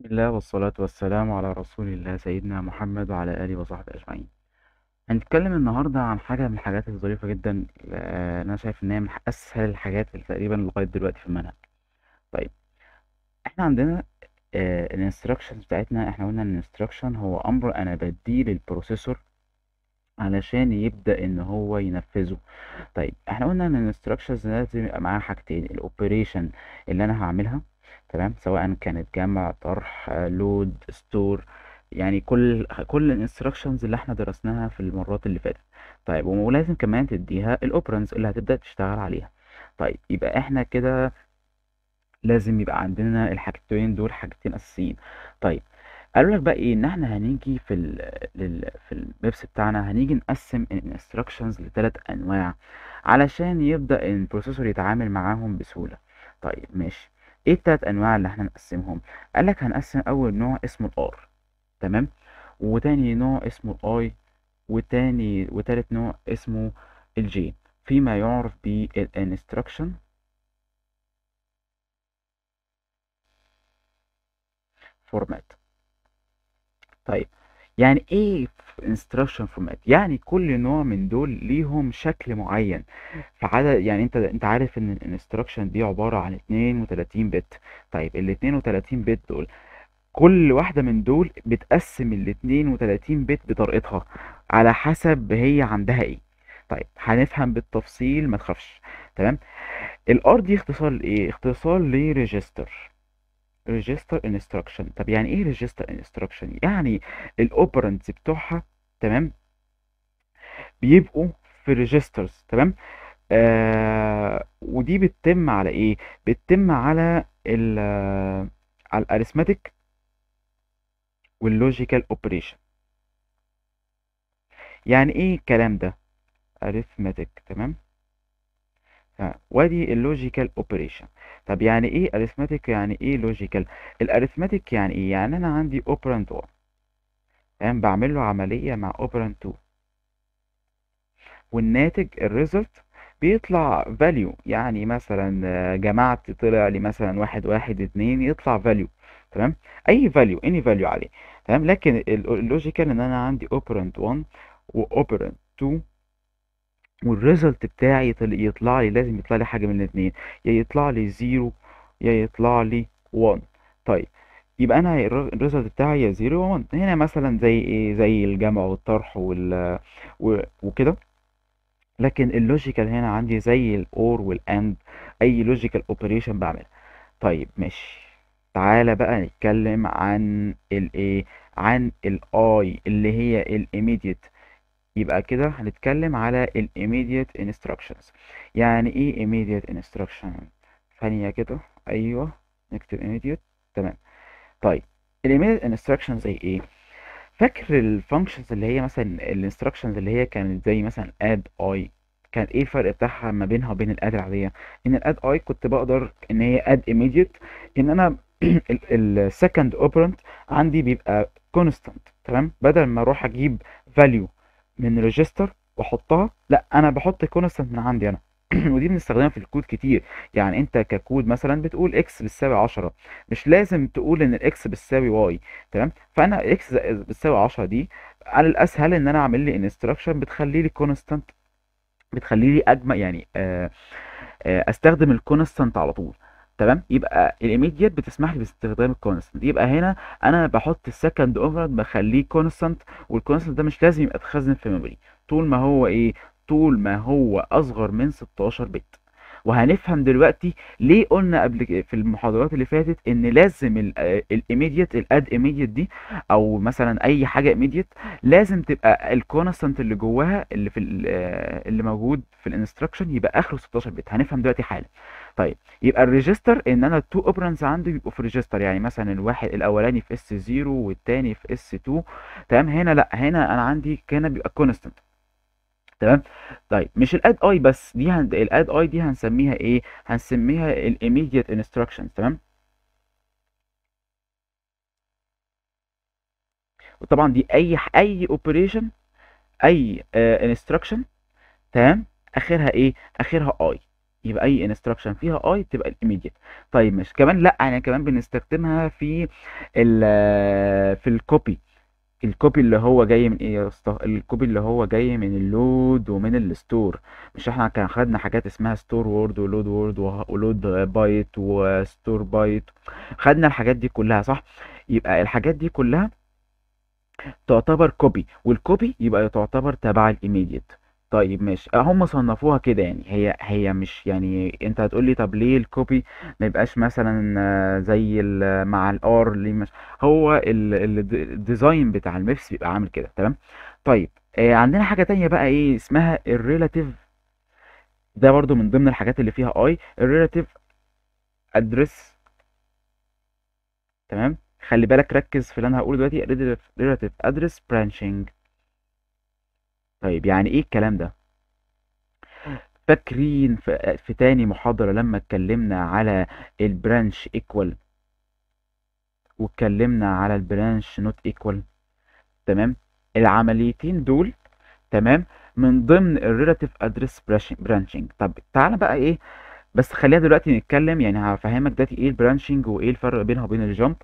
بسم الله والصلاة والسلام على رسول الله سيدنا محمد وعلى آله وصحبه أجمعين هنتكلم النهاردة عن حاجة من الحاجات الظريفة جدا آه، أنا شايف إن هي من أسهل الحاجات اللي تقريبا لغاية دلوقتي في المنهج طيب إحنا عندنا آه، الانستراكشنز بتاعتنا إحنا قلنا إن الانستراكشن هو أمر أنا بديه للبروسيسور علشان يبدأ إن هو ينفذه طيب إحنا قلنا إن الانستراكشنز لازم يبقى معاها حاجتين الأوبريشن اللي أنا هعملها تمام سواء كانت جمع طرح لود ستور يعني كل كل الانستراكشنز اللي احنا درسناها في المرات اللي فاتت طيب ولازم كمان تديها الاوبرنز اللي هتبدا تشتغل عليها طيب يبقى احنا كده لازم يبقى عندنا الحاجتين دول حاجتين اساسيين طيب قالوا لك بقى ايه ان احنا هنيجي في ال في البيبس بتاعنا هنيجي نقسم الانستراكشنز لثلاث انواع علشان يبدا البروسيسور يتعامل معاهم بسهوله طيب ماشي ايه التلات انواع اللي احنا نقسمهم قال لك هنقسم اول نوع اسمه الار تمام وتاني نوع اسمه الاي وتاني وتالت نوع اسمه الجي فيما يعرف بالانستراكشن فورمات طيب يعني ايه instruction format يعني كل نوع من دول ليهم شكل معين فعدد يعني انت انت عارف ان الانستراكشن دي عباره عن 32 بت طيب ال 32 بت دول كل واحده من دول بتقسم ال 32 بت بطريقتها على حسب هي عندها ايه طيب هنفهم بالتفصيل ما تخافش تمام الار دي اختصار لايه اختصار لريجستر register instruction طب يعني ايه register instruction يعني الاوبرنتس بتوعها تمام بيبقوا في registers تمام آه ودي بتتم على ايه بتتم على ال على الارثماتيك واللوجيكال اوبريشن يعني ايه الكلام ده arithmetic تمام ودي آه، وادي اللوجيكال اوبريشن طب يعني ايه اريثمتيك يعني ايه لوجيكال الاريثمتيك يعني ايه يعني انا عندي اوبراند 1 تمام بعمل له عمليه مع اوبراند 2 والناتج الريزلت بيطلع فاليو يعني مثلا آه، جمعت طلع لي مثلا واحد واحد اتنين يطلع فاليو تمام اي فاليو اني فاليو عليه تمام لكن اللوجيكال ان انا عندي اوبرنت 1 واوبرنت 2 والريزلت بتاعي يطلع لي لازم يطلع لي حاجه من الاثنين يا يطلع لي زيرو يا يطلع لي 1 طيب يبقى انا الريزلت بتاعي يا زيرو يا 1 هنا مثلا زي ايه زي الجمع والطرح وال وكده لكن اللوجيكال هنا عندي زي الاور والاند اي لوجيكال اوبريشن بعملها طيب ماشي تعالى بقى نتكلم عن الايه عن الاي اللي هي الايميديت يبقى كده هنتكلم على ال immediate instructions يعني ايه immediate instructions ثانية كده ايوه نكتب immediate تمام طيب ال immediate instructions زي ايه فاكر الفانكشنز اللي هي مثلا الانستراكشنز اللي هي كانت زي مثلا اد اي كان ايه الفرق بتاعها ما بينها وبين الاد العاديه ان الاد اي كنت بقدر ان هي اد immediate ان انا السكند اوبرنت عندي بيبقى كونستانت تمام بدل ما اروح اجيب فاليو من ريجستر واحطها لا انا بحط كونستنت من عندي انا ودي بنستخدمها في الكود كتير يعني انت ككود مثلا بتقول اكس بتساوي 10 مش لازم تقول ان الاكس بتساوي واي تمام فانا اكس بتساوي 10 دي على الاسهل ان انا اعمل لي انستراكشن بتخلي لي كونستنت بتخلي لي اجمع يعني آآ آه، آآ آه، استخدم الكونستنت على طول تمام يبقى الايميديت بتسمح لي باستخدام الكونستنت يبقى هنا انا بحط السكند اوفرد بخليه كونستنت والكونستنت ده مش لازم يبقى اتخزن في ميموري طول ما هو ايه طول ما هو اصغر من 16 بت وهنفهم دلوقتي ليه قلنا قبل في المحاضرات اللي فاتت ان لازم الايميديت الاد ايميديت دي او مثلا اي حاجه ايميديت لازم تبقى الكونستنت اللي جواها اللي في اللي موجود في الانستراكشن يبقى اخره 16 بت هنفهم دلوقتي حالا طيب يبقى الريجستر ان انا التو اوبرانز عندي بيبقوا في ريجستر يعني مثلا الواحد الاولاني في اس 0 والتاني في اس 2 تمام هنا لا هنا انا عندي كان بيبقى كونستنت تمام طيب مش الاد اي بس دي الاد اي دي هنسميها ايه هنسميها الايميديت انستراكشنز تمام وطبعا دي اي اي اوبريشن اي انستراكشن آه، تمام اخرها ايه اخرها اي يبقى اي انستراكشن فيها اي تبقى الايميديت طيب مش كمان لا يعني كمان بنستخدمها في ال في الكوبي الكوبي اللي هو جاي من ايه يا اسطى الكوبي اللي هو جاي من اللود ومن الستور مش احنا كان خدنا حاجات اسمها ستور وورد ولود وورد ولود بايت وستور بايت خدنا الحاجات دي كلها صح يبقى الحاجات دي كلها تعتبر كوبي والكوبي يبقى تعتبر تبع الايميديت طيب ماشي آه، هم صنفوها كده يعني هي هي مش يعني انت هتقول لي طب ليه الكوبي ما يبقاش مثلا آه، زي ال- مع الار ليه مش هو ال- الديزاين بتاع المفس بيبقى عامل كده تمام طيب آه، عندنا حاجة تانية بقى ايه اسمها الريلاتيف ده برضو من ضمن الحاجات اللي فيها اي الريلاتيف ادرس تمام خلي بالك ركز في اللي انا هقوله دلوقتي relative address branching طيب يعني ايه الكلام ده فاكرين في, في تاني محاضرة لما اتكلمنا على البرانش ايكوال واتكلمنا على البرانش نوت ايكوال تمام العمليتين دول تمام من ضمن الريلاتيف ادرس برانشنج طب تعالى بقى ايه بس خلينا دلوقتي نتكلم يعني هفهمك دلوقتي ايه البرانشنج وايه الفرق بينها وبين الجامب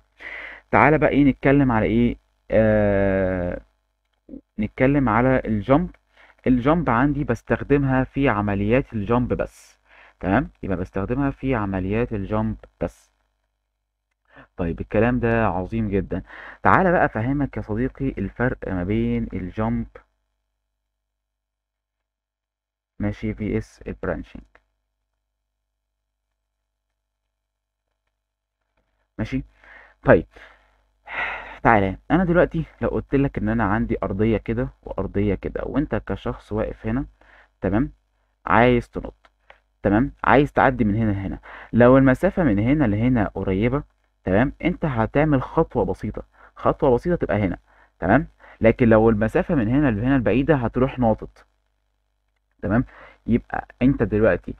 تعالى بقى ايه نتكلم على ايه آه نتكلم على الجمب الجمب عندي بستخدمها في عمليات الجمب بس تمام يبقى بستخدمها في عمليات الجمب بس طيب الكلام ده عظيم جدا تعالى بقى افهمك يا صديقي الفرق ما بين الجمب ماشي في اس البرانشنج ماشي طيب تعالى انا دلوقتي لو قلت لك ان انا عندي ارضيه كده وارضيه كده وانت كشخص واقف هنا تمام عايز تنط تمام عايز تعدي من هنا لهنا لو المسافه من هنا لهنا قريبه تمام انت هتعمل خطوه بسيطه خطوه بسيطه تبقى هنا تمام لكن لو المسافه من هنا لهنا البعيده هتروح ناطط تمام يبقى انت دلوقتي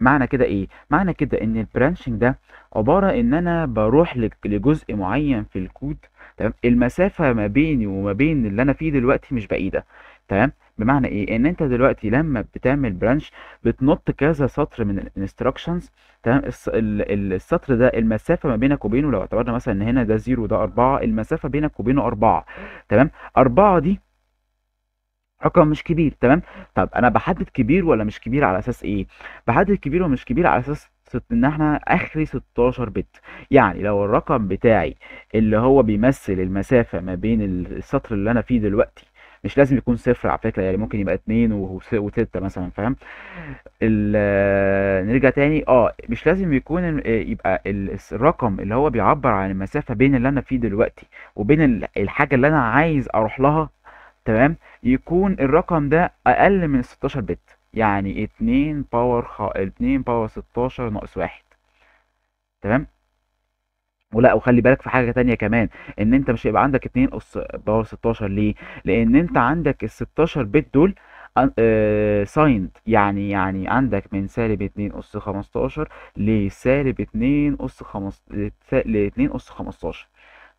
معنى كده ايه معنى كده ان البرانشنج ده عباره ان انا بروح لجزء معين في الكود تمام المسافه ما بيني وما بين اللي انا فيه دلوقتي مش بعيده تمام بمعنى ايه ان انت دلوقتي لما بتعمل برانش بتنط كذا سطر من الانستراكشنز تمام السطر ده المسافه ما بينك وبينه لو اعتبرنا مثلا ان هنا ده 0 وده 4 المسافه بينك وبينه 4 تمام 4 دي رقم مش كبير تمام طب انا بحدد كبير ولا مش كبير على اساس ايه بحدد كبير ومش كبير على اساس ان احنا اخري 16 بت يعني لو الرقم بتاعي اللي هو بيمثل المسافه ما بين السطر اللي انا فيه دلوقتي مش لازم يكون صفر على فكره يعني ممكن يبقى اتنين وستة مثلا فاهم آه، نرجع تاني اه مش لازم يكون آه، يبقى الرقم اللي هو بيعبر عن المسافه بين اللي انا فيه دلوقتي وبين الحاجه اللي انا عايز اروح لها تمام يكون الرقم ده اقل من 16 بت يعني 2 باور خ... 2 باور 16 ناقص 1 تمام ولا وخلي بالك في حاجه ثانيه كمان ان انت مش هيبقى عندك 2 اس باور 16 ليه لان انت عندك ال 16 بت دول سايند آه، uh, يعني يعني عندك من سالب 2 اس 15 لسالب 2 اس 15 لسالب 2 اس 15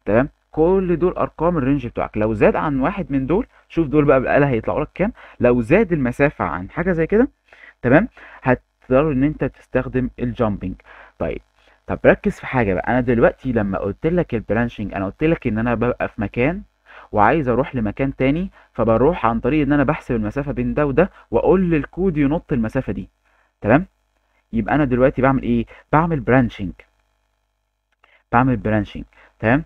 تمام كل دول ارقام الرينج بتوعك لو زاد عن واحد من دول شوف دول بقى بالاله هيطلعوا لك كام لو زاد المسافه عن حاجه زي كده تمام هتضطر ان انت تستخدم الجامبنج طيب طب ركز في حاجه بقى انا دلوقتي لما قلت لك البرانشنج انا قلت لك ان انا ببقى في مكان وعايز اروح لمكان تاني فبروح عن طريق ان انا بحسب المسافه بين ده وده واقول للكود ينط المسافه دي تمام يبقى انا دلوقتي بعمل ايه بعمل برانشنج بعمل برانشنج تمام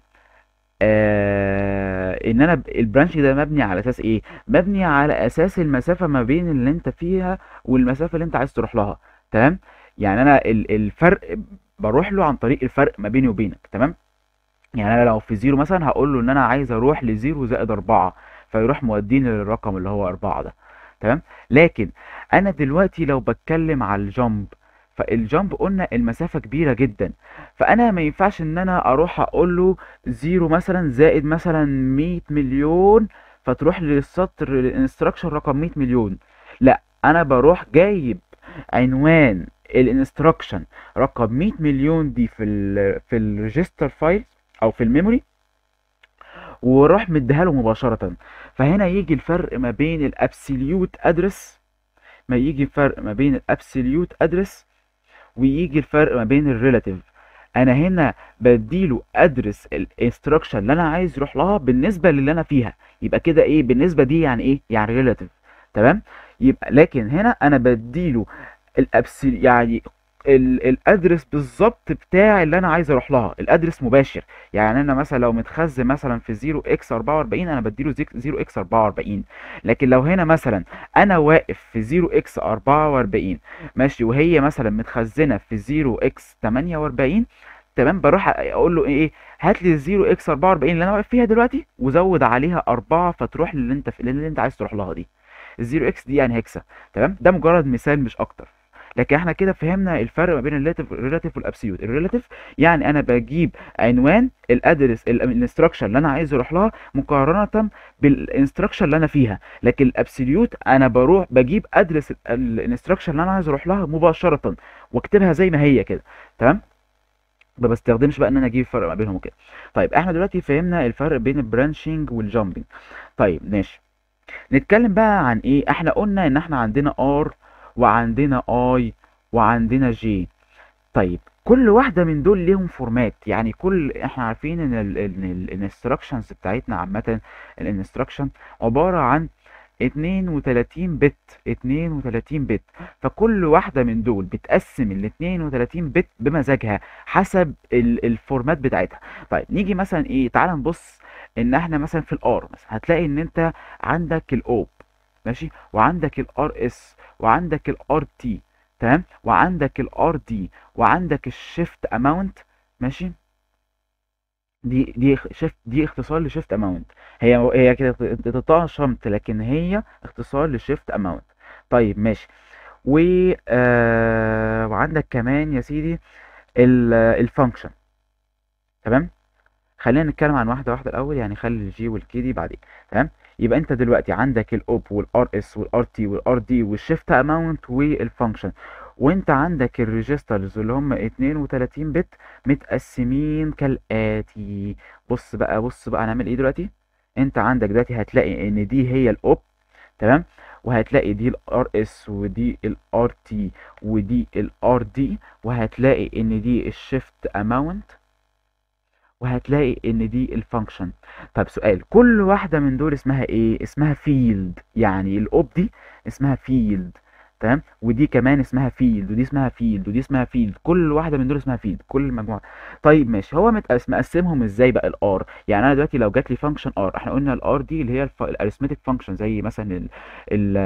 آه ان انا البرانش ده مبني على اساس ايه مبني على اساس المسافه ما بين اللي انت فيها والمسافه اللي انت عايز تروح لها تمام يعني انا الفرق بروح له عن طريق الفرق ما بيني وبينك تمام يعني انا لو في زيرو مثلا هقول له ان انا عايز اروح لزيرو زائد اربعة فيروح موديني للرقم اللي هو اربعة ده تمام لكن انا دلوقتي لو بتكلم على الجامب فالجامب قلنا المسافه كبيره جدا فانا ما ينفعش ان انا اروح اقول له زيرو مثلا زائد مثلا 100 مليون فتروح للسطر الانستراكشن رقم 100 مليون لا انا بروح جايب عنوان الانستراكشن رقم 100 مليون دي في ال في الريجستر فايل او في الميموري واروح مديها له مباشره فهنا يجي الفرق ما بين الابسوليوت ادرس ما يجي فرق ما بين الابسوليوت ادرس ويجي الفرق ما بين الريلاتيف انا هنا بديله ادرس الانستراكشن اللي انا عايز يروح لها بالنسبه للي انا فيها يبقى كده ايه بالنسبه دي يعني ايه يعني ريلاتيف تمام يبقى لكن هنا انا بديله الابسل يعني الادرس بالظبط بتاع اللي انا عايز اروح لها الادرس مباشر يعني انا مثلا لو متخزن مثلا في 0 x 44 انا بديله 0 x 44 لكن لو هنا مثلا انا واقف في 0 x 44 ماشي وهي مثلا متخزنه في 0 x 48 تمام بروح اقول له ايه هات لي 0 اكس 44 اللي انا واقف فيها دلوقتي وزود عليها 4 فتروح للي انت في اللي انت عايز تروح لها دي الزيرو اكس دي يعني هكسه تمام ده مجرد مثال مش اكتر لكن احنا كده فهمنا الفرق ما بين الريلاتيف الريلاتيف والابسيوت الريلاتيف يعني انا بجيب عنوان الادرس الانستراكشن اللي انا عايز اروح لها مقارنه بالانستراكشن اللي انا فيها لكن الابسوليوت انا بروح بجيب ادرس الانستراكشن اللي انا عايز اروح لها مباشره واكتبها زي ما هي كده تمام ما بستخدمش بقى ان انا اجيب فرق ما بينهم وكده طيب احنا دلوقتي فهمنا الفرق بين البرانشنج والجامبنج طيب ماشي نتكلم بقى عن ايه احنا قلنا ان احنا عندنا ار وعندنا اي وعندنا جي طيب كل واحده من دول ليهم فورمات يعني كل احنا عارفين ان الانستراكشنز بتاعتنا عامه الانستراكشن عباره عن 32 بت 32 بت فكل واحدة من دول بتقسم ال 32 بت بمزاجها حسب الفورمات بتاعتها طيب نيجي مثلا ايه تعال نبص ان احنا مثلا في الار مثلا هتلاقي ان انت عندك الاوب ماشي وعندك الار اس وعندك الار تي تمام وعندك الار دي وعندك الشيفت اماونت ماشي دي دي شيفت دي اختصار لشيفت اماونت هي هي كده قطاع شمت لكن هي اختصار لشيفت اماونت طيب ماشي و آه وعندك كمان يا سيدي الفانكشن تمام خلينا نتكلم عن واحده واحده الاول يعني خلي الجي والكي دي بعدين تمام يبقى انت دلوقتي عندك الاوب والار اس والار تي والار دي والشيفت اماونت والفانكشن وانت عندك الريجسترز اللي هم 32 بت متقسمين كالاتي بص بقى بص بقى هنعمل ايه دلوقتي انت عندك دلوقتي هتلاقي ان دي هي الاوب تمام وهتلاقي دي الار اس ودي الار تي ودي الار دي وهتلاقي ان دي الشيفت اماونت وهتلاقي ان دي الفانكشن طب سؤال كل واحده من دول اسمها ايه اسمها فيلد يعني الاوب دي اسمها فيلد تمام ودي كمان اسمها فيلد ودي اسمها فيلد ودي اسمها فيلد كل واحده من دول اسمها فيلد كل مجموعه طيب ماشي هو مقسمهم ازاي بقى الار يعني انا دلوقتي لو جات لي فانكشن ار احنا قلنا الار دي اللي هي الاريثمتيك فانكشن زي مثلا ال ال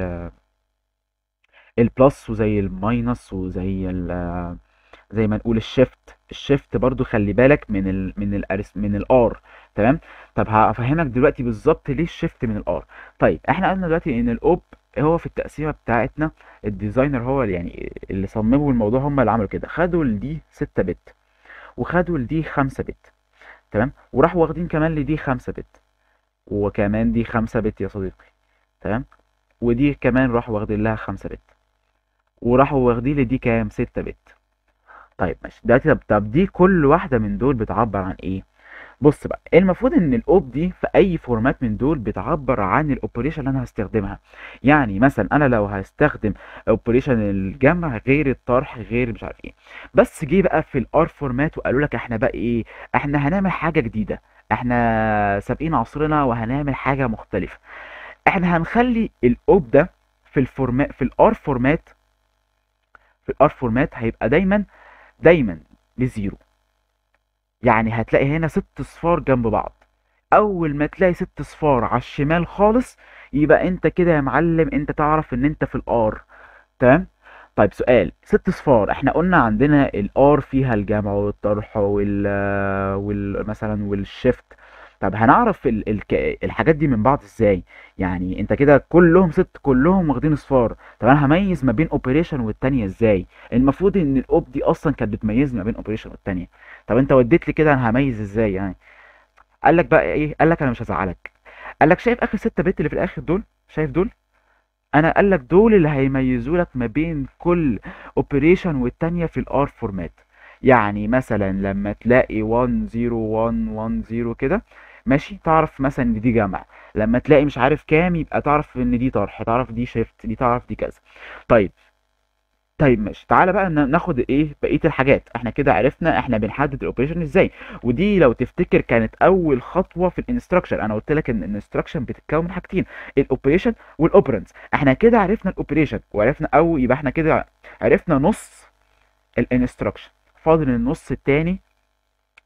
ال البلس وزي الماينس وزي ال زي ما نقول الشيفت الشيفت برضو خلي بالك من الـ من الـ من الار تمام طب هفهمك دلوقتي بالظبط ليه الشيفت من الار طيب احنا قلنا دلوقتي ان الاوب هو في التقسيمه بتاعتنا الديزاينر هو يعني اللي صمموا الموضوع هم اللي عملوا كده خدوا لدي 6 بت وخدوا لدي 5 بت تمام وراحوا واخدين كمان لدي 5 بت وكمان دي 5 بت يا صديقي تمام ودي كمان راحوا واخدين لها 5 بت وراحوا واخدين لدي كام 6 بت طيب ماشي دلوقتي طب طب دي كل واحده من دول بتعبر عن ايه بص بقى المفروض ان الاوب دي في اي فورمات من دول بتعبر عن الاوبريشن اللي انا هستخدمها يعني مثلا انا لو هستخدم اوبريشن الجمع غير الطرح غير مش عارف ايه بس جه بقى في الار فورمات وقالوا لك احنا بقى ايه احنا هنعمل حاجه جديده احنا سابقين عصرنا وهنعمل حاجه مختلفه احنا هنخلي الاوب ده في الفورمات في الار فورمات في الار فورمات هيبقى دايما دايما لزيرو يعني هتلاقي هنا ست صفار جنب بعض اول ما تلاقي ست صفار على الشمال خالص يبقى انت كده يا معلم انت تعرف ان انت في الار تمام طيب سؤال ست صفار احنا قلنا عندنا الار فيها الجمع والطرح وال وال مثلا والشيفت طب هنعرف ال ال الحاجات دي من بعض ازاي يعني انت كده كلهم ست كلهم واخدين اصفار طب انا هميز ما بين اوبريشن والتانيه ازاي المفروض ان الاوب دي اصلا كانت بتميزني ما بين اوبريشن والتانيه طب انت وديت لي كده انا هميز ازاي يعني قال لك بقى ايه قال لك انا مش هزعلك قال لك شايف اخر ستة بت اللي في الاخر دول شايف دول انا قال لك دول اللي هيميزوا لك ما بين كل اوبريشن والتانيه في الار فورمات يعني مثلا لما تلاقي 1 0 1 1 0 كده ماشي تعرف مثلا ان دي جمع لما تلاقي مش عارف كام يبقى تعرف ان دي طرح تعرف دي شيفت دي تعرف دي كذا طيب طيب ماشي تعالى بقى ناخد ايه بقيه الحاجات احنا كده عرفنا احنا بنحدد الاوبريشن ازاي ودي لو تفتكر كانت اول خطوه في الانستراكشن انا قلت لك ان الانستراكشن بتتكون من حاجتين الاوبريشن والاوبرنس احنا كده عرفنا الاوبريشن وعرفنا او يبقى احنا كده عرفنا نص الانستراكشن فاضل النص التاني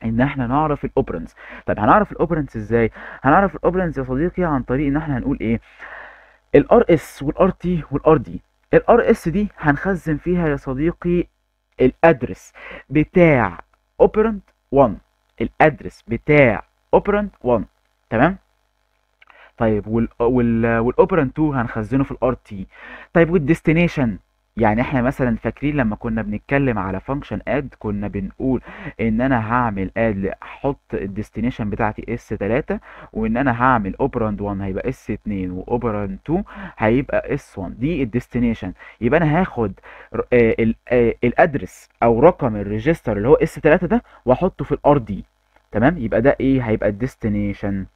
ان احنا نعرف الاوبرنس طب هنعرف الاوبرنس ازاي هنعرف الاوبرنس يا صديقي عن طريق ان احنا هنقول ايه الار اس والار تي والار دي الار اس دي هنخزن فيها يا صديقي الادرس بتاع اوبرنت 1 الادرس بتاع اوبرنت 1 تمام طيب والاوبرنت 2 هنخزنه في الار تي طيب والديستنيشن يعني احنا مثلا فاكرين لما كنا بنتكلم على فانكشن اد كنا بنقول ان انا هعمل اد احط الديستنيشن بتاعتي اس 3 وان انا هعمل اوبراند 1 هيبقى اس 2 واوبراند 2 هيبقى اس 1 دي الديستنيشن يبقى انا هاخد آه، آه، الادرس او رقم الريجستر اللي هو اس 3 ده واحطه في الار دي تمام يبقى ده ايه هيبقى الديستنيشن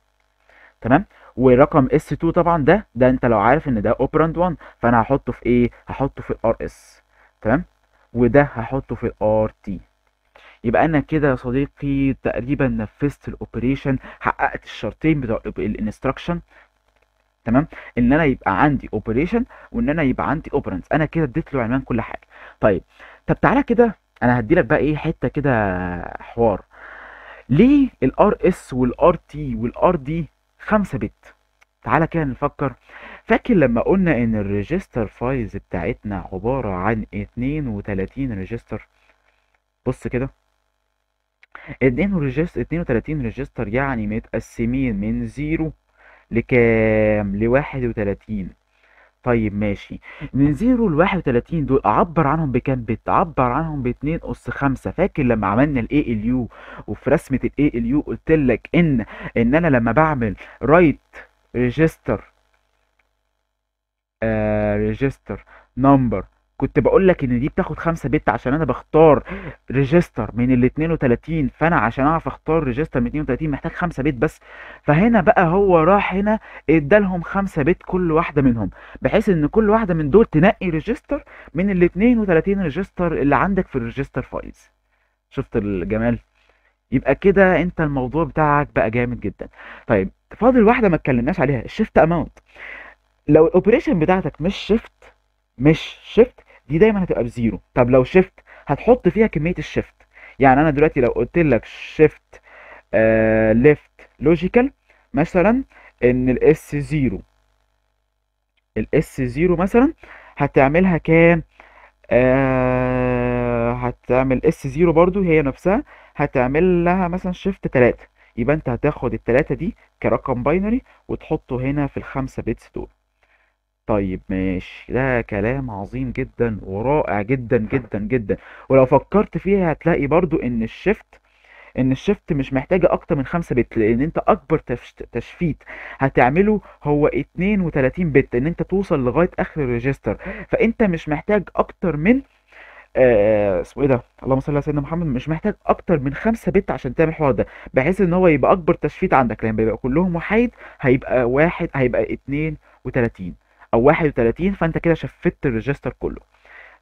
تمام ورقم اس 2 طبعا ده ده انت لو عارف ان ده اوبراند 1 فانا هحطه في ايه هحطه في الار اس تمام وده هحطه في الار تي يبقى انا كده يا صديقي تقريبا نفذت الاوبريشن حققت الشرطين بتوع الانستراكشن تمام ان انا يبقى عندي اوبريشن وان انا يبقى عندي اوبرانس انا كده اديت له عنوان كل حاجه طيب طب تعالى كده انا هدي لك بقى ايه حته كده حوار ليه الار اس والار تي والار دي 5 بت تعالى كده نفكر فاكر لما قلنا ان الريجستر فايز بتاعتنا عبارة عن 32 ريجستر بص كده 2 ريجستر 32 ريجستر يعني متقسمين من 0 لكام ل 31 طيب ماشي من 0 ل 31 دول اعبر عنهم بكام بت اعبر عنهم ب 2 اس 5 فاكر لما عملنا الاي ALU وفي رسمه الاي ALU قلت لك ان ان انا لما بعمل رايت ريجستر ريجستر نمبر كنت بقول لك ان دي بتاخد 5 بت عشان انا بختار ريجستر من ال 32 فانا عشان اعرف اختار ريجستر من 32 محتاج 5 بت بس فهنا بقى هو راح هنا ادالهم 5 بت كل واحده منهم بحيث ان كل واحده من دول تنقي ريجستر من ال 32 ريجستر اللي عندك في الريجستر فايلز شفت الجمال يبقى كده انت الموضوع بتاعك بقى جامد جدا طيب فاضل واحده ما اتكلمناش عليها الشيفت اماونت لو الاوبريشن بتاعتك مش شيفت مش شيفت دي دايما هتبقى بزيرو طب لو شيفت هتحط فيها كميه الشيفت يعني انا دلوقتي لو قلت لك شيفت ليفت لوجيكال مثلا ان الاس زيرو الاس زيرو مثلا هتعملها كام آه هتعمل اس زيرو برضو هي نفسها هتعمل لها مثلا شيفت 3 يبقى انت هتاخد التلاتة دي كرقم باينري وتحطه هنا في الخمسة بيتس دول طيب ماشي ده كلام عظيم جدا ورائع جدا جدا جدا ولو فكرت فيها هتلاقي برضو ان الشيفت ان الشيفت مش محتاجه اكتر من 5 بت لان انت اكبر تشفيت هتعمله هو 32 بت ان انت توصل لغايه اخر الريجستر فانت مش محتاج اكتر من آه، اسمه ايه ده اللهم صل على سيدنا محمد مش محتاج اكتر من خمسة بت عشان تعمل الحوار ده بحيث ان هو يبقى اكبر تشفيت عندك لان بيبقى كلهم وحيد هيبقى واحد هيبقى اتنين وتلاتين او 31 فانت كده شفت الريجستر كله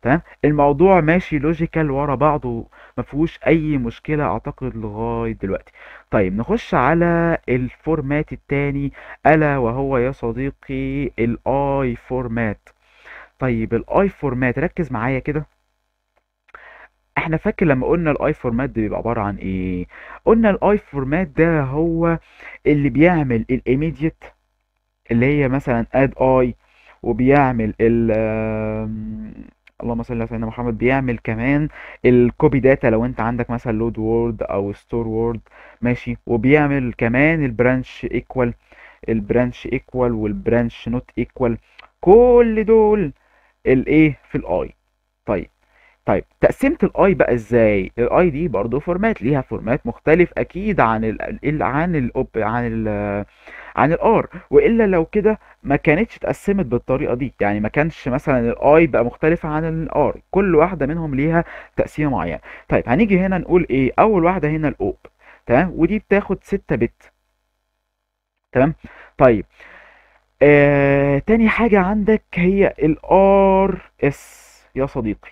تمام الموضوع ماشي لوجيكال ورا بعضه ما فيهوش اي مشكله اعتقد لغايه دلوقتي طيب نخش على الفورمات التاني الا وهو يا صديقي الاي فورمات طيب الاي فورمات ركز معايا كده احنا فاكر لما قلنا الاي فورمات ده بيبقى عباره عن ايه قلنا الاي فورمات ده هو اللي بيعمل الايميديت اللي هي مثلا اد اي وبيعمل ال اللهم صل على سيدنا محمد بيعمل كمان الكوبي داتا لو انت عندك مثلا لود وورد او ستور وورد ماشي وبيعمل كمان البرانش ايكوال البرانش ايكوال والبرانش نوت ايكوال كل دول الايه في الاي طيب طيب تقسيمه الاي بقى ازاي الاي دي برضو فورمات ليها فورمات مختلف اكيد عن الـ عن الـ عن الـ عن الار والا لو كده ما كانتش اتقسمت بالطريقه دي يعني ما كانش مثلا الاي بقى مختلفه عن الار كل واحده منهم ليها تقسيمه معينه طيب هنيجي هنا نقول ايه اول واحده هنا الاوب تمام ودي بتاخد 6 بت تمام طيب آه، تاني حاجة عندك هي الار اس يا صديقي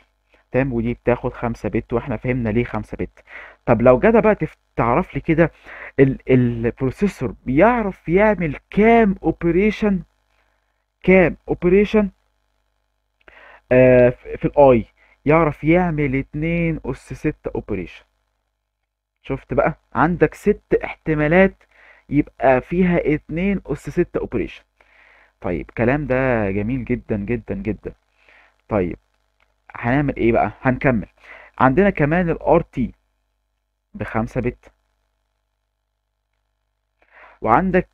تام ودي بتاخد 5 بت واحنا فهمنا ليه 5 بت طب لو جدع بقى تعرف لي كده البروسيسور بيعرف يعمل كام اوبريشن كام اوبريشن آه، في الاي يعرف يعمل 2 اس 6 اوبريشن شفت بقى عندك ست احتمالات يبقى فيها 2 اس 6 اوبريشن طيب كلام ده جميل جدا جدا جدا طيب هنعمل ايه بقى هنكمل عندنا كمان الار تي بخمسة بت وعندك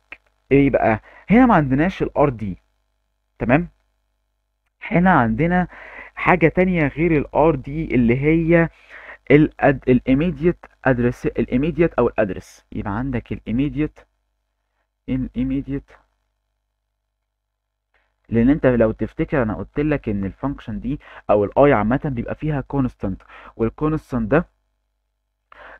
ايه بقى هنا ما عندناش الار دي تمام هنا عندنا حاجة تانية غير الار دي اللي هي الايميديت ادرس الايميديت او الادرس يبقى عندك الايميديت الايميديت لان انت لو تفتكر انا قلت لك ان الفانكشن دي او الاي عامه بيبقى فيها كونستانت والكونستانت ده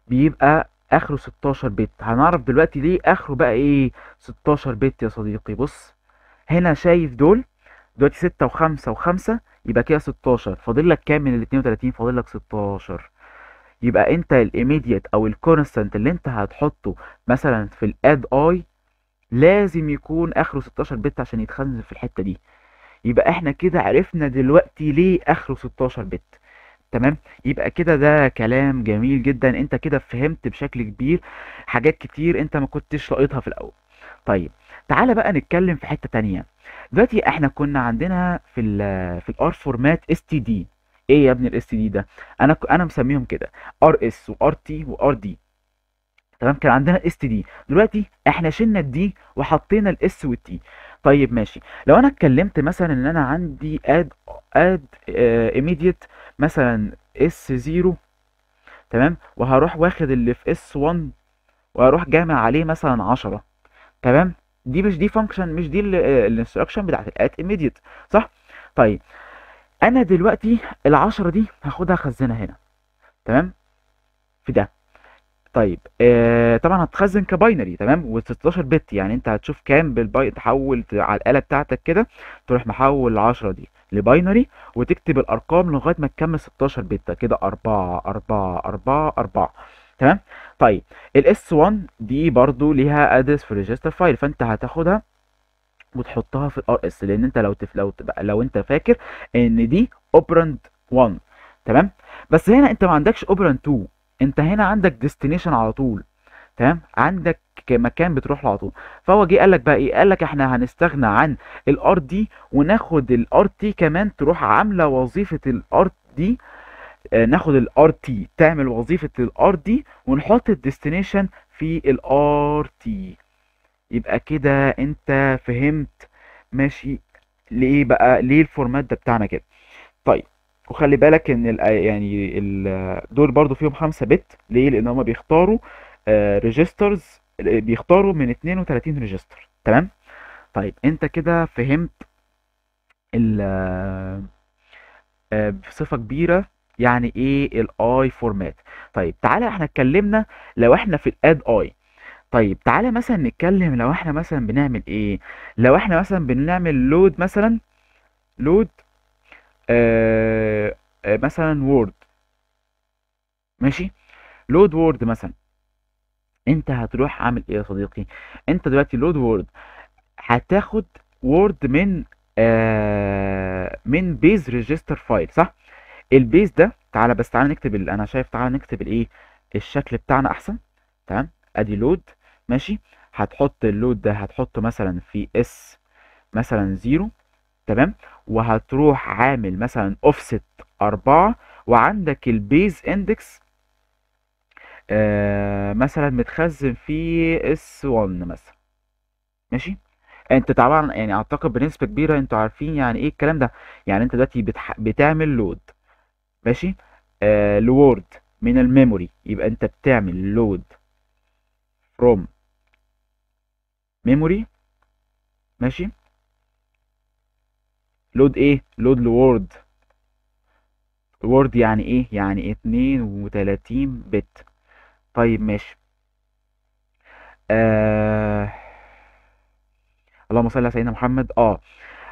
بيبقى اخره 16 بت هنعرف دلوقتي ليه اخره بقى ايه 16 بت يا صديقي بص هنا شايف دول دلوقتي 6 و5 و5 يبقى كده 16 فاضل لك كام من ال 32 فاضل لك 16 يبقى انت الايميديت او الكونستانت اللي انت هتحطه مثلا في الاد اي لازم يكون اخره 16 بت عشان يتخزن في الحته دي يبقى احنا كده عرفنا دلوقتي ليه اخره 16 بت تمام يبقى كده ده كلام جميل جدا انت كده فهمت بشكل كبير حاجات كتير انت ما كنتش لقيتها في الاول طيب تعالى بقى نتكلم في حته تانية دلوقتي احنا كنا عندنا في الـ في الار فورمات اس تي دي ايه يا ابني الاس تي دي ده انا انا مسميهم كده ار اس وار تي وار دي تمام كان عندنا اس دي دلوقتي احنا شلنا الدي وحطينا الاس والتي طيب ماشي لو انا اتكلمت مثلا ان انا عندي اد اد ايميديت مثلا اس 0 تمام وهروح واخد اللي في اس 1 وهروح جامع عليه مثلا 10 تمام دي مش دي فانكشن مش دي الانستراكشن آه، بتاعت الاد ايميديت صح طيب انا دلوقتي ال10 دي هاخدها اخزنها هنا تمام في ده طيب آه طبعا هتخزن كباينري تمام و16 بت يعني انت هتشوف كام بالباي تحول على الاله بتاعتك كده تروح محول ال 10 دي لباينري وتكتب الارقام لغايه ما تكمل 16 بت كده 4 4 4 4 تمام طيب الاس 1 دي برضو ليها ادرس في ريجستر فايل فانت هتاخدها وتحطها في الار اس لان انت لو تف... لو لو انت فاكر ان دي اوبراند 1 تمام بس هنا انت ما عندكش اوبراند 2 انت هنا عندك ديستنيشن على طول تمام عندك مكان بتروح له على طول فهو جه قال لك بقى ايه قال لك احنا هنستغنى عن الار دي وناخد الار تي كمان تروح عامله وظيفه الار دي آه ناخد الار تي تعمل وظيفه الار دي ونحط الديستنيشن في الار تي يبقى كده انت فهمت ماشي ليه بقى ليه الفورمات ده بتاعنا كده طيب وخلي بالك ان آه، يعني دول برضو فيهم 5 بت ليه لان هم بيختاروا ريجسترز آه، آه، بيختاروا من 32 ريجستر تمام طيب انت كده فهمت ال بصفه كبيره يعني ايه الاي فورمات طيب تعالى احنا اتكلمنا لو احنا في الاد اي طيب تعالى مثلا نتكلم لو احنا مثلا بنعمل ايه لو احنا مثلا بنعمل لود مثلا لود آه، آه، مثلا وورد ماشي لود وورد مثلا انت هتروح عامل ايه يا صديقي انت دلوقتي لود وورد هتاخد وورد من آه من بيز ريجستر فايل صح البيز ده تعالى بس تعالى نكتب انا شايف تعالى نكتب الايه الشكل بتاعنا احسن تمام ادي لود ماشي هتحط اللود ده هتحطه مثلا في اس مثلا 0 تمام وهتروح عامل مثلا اوفست 4 وعندك البيز اندكس آه مثلا متخزن في اس 1 مثلا ماشي انت طبعا يعني اعتقد بنسبه كبيره انتوا عارفين يعني ايه الكلام ده يعني انت دلوقتي بتح... بتعمل لود ماشي آه لوورد من الميموري يبقى انت بتعمل لود فروم ميموري ماشي لود ايه لود لوورد وورد يعني ايه يعني اتنين وتلاتين بت طيب ماشي آه... اللهم صل على سيدنا محمد اه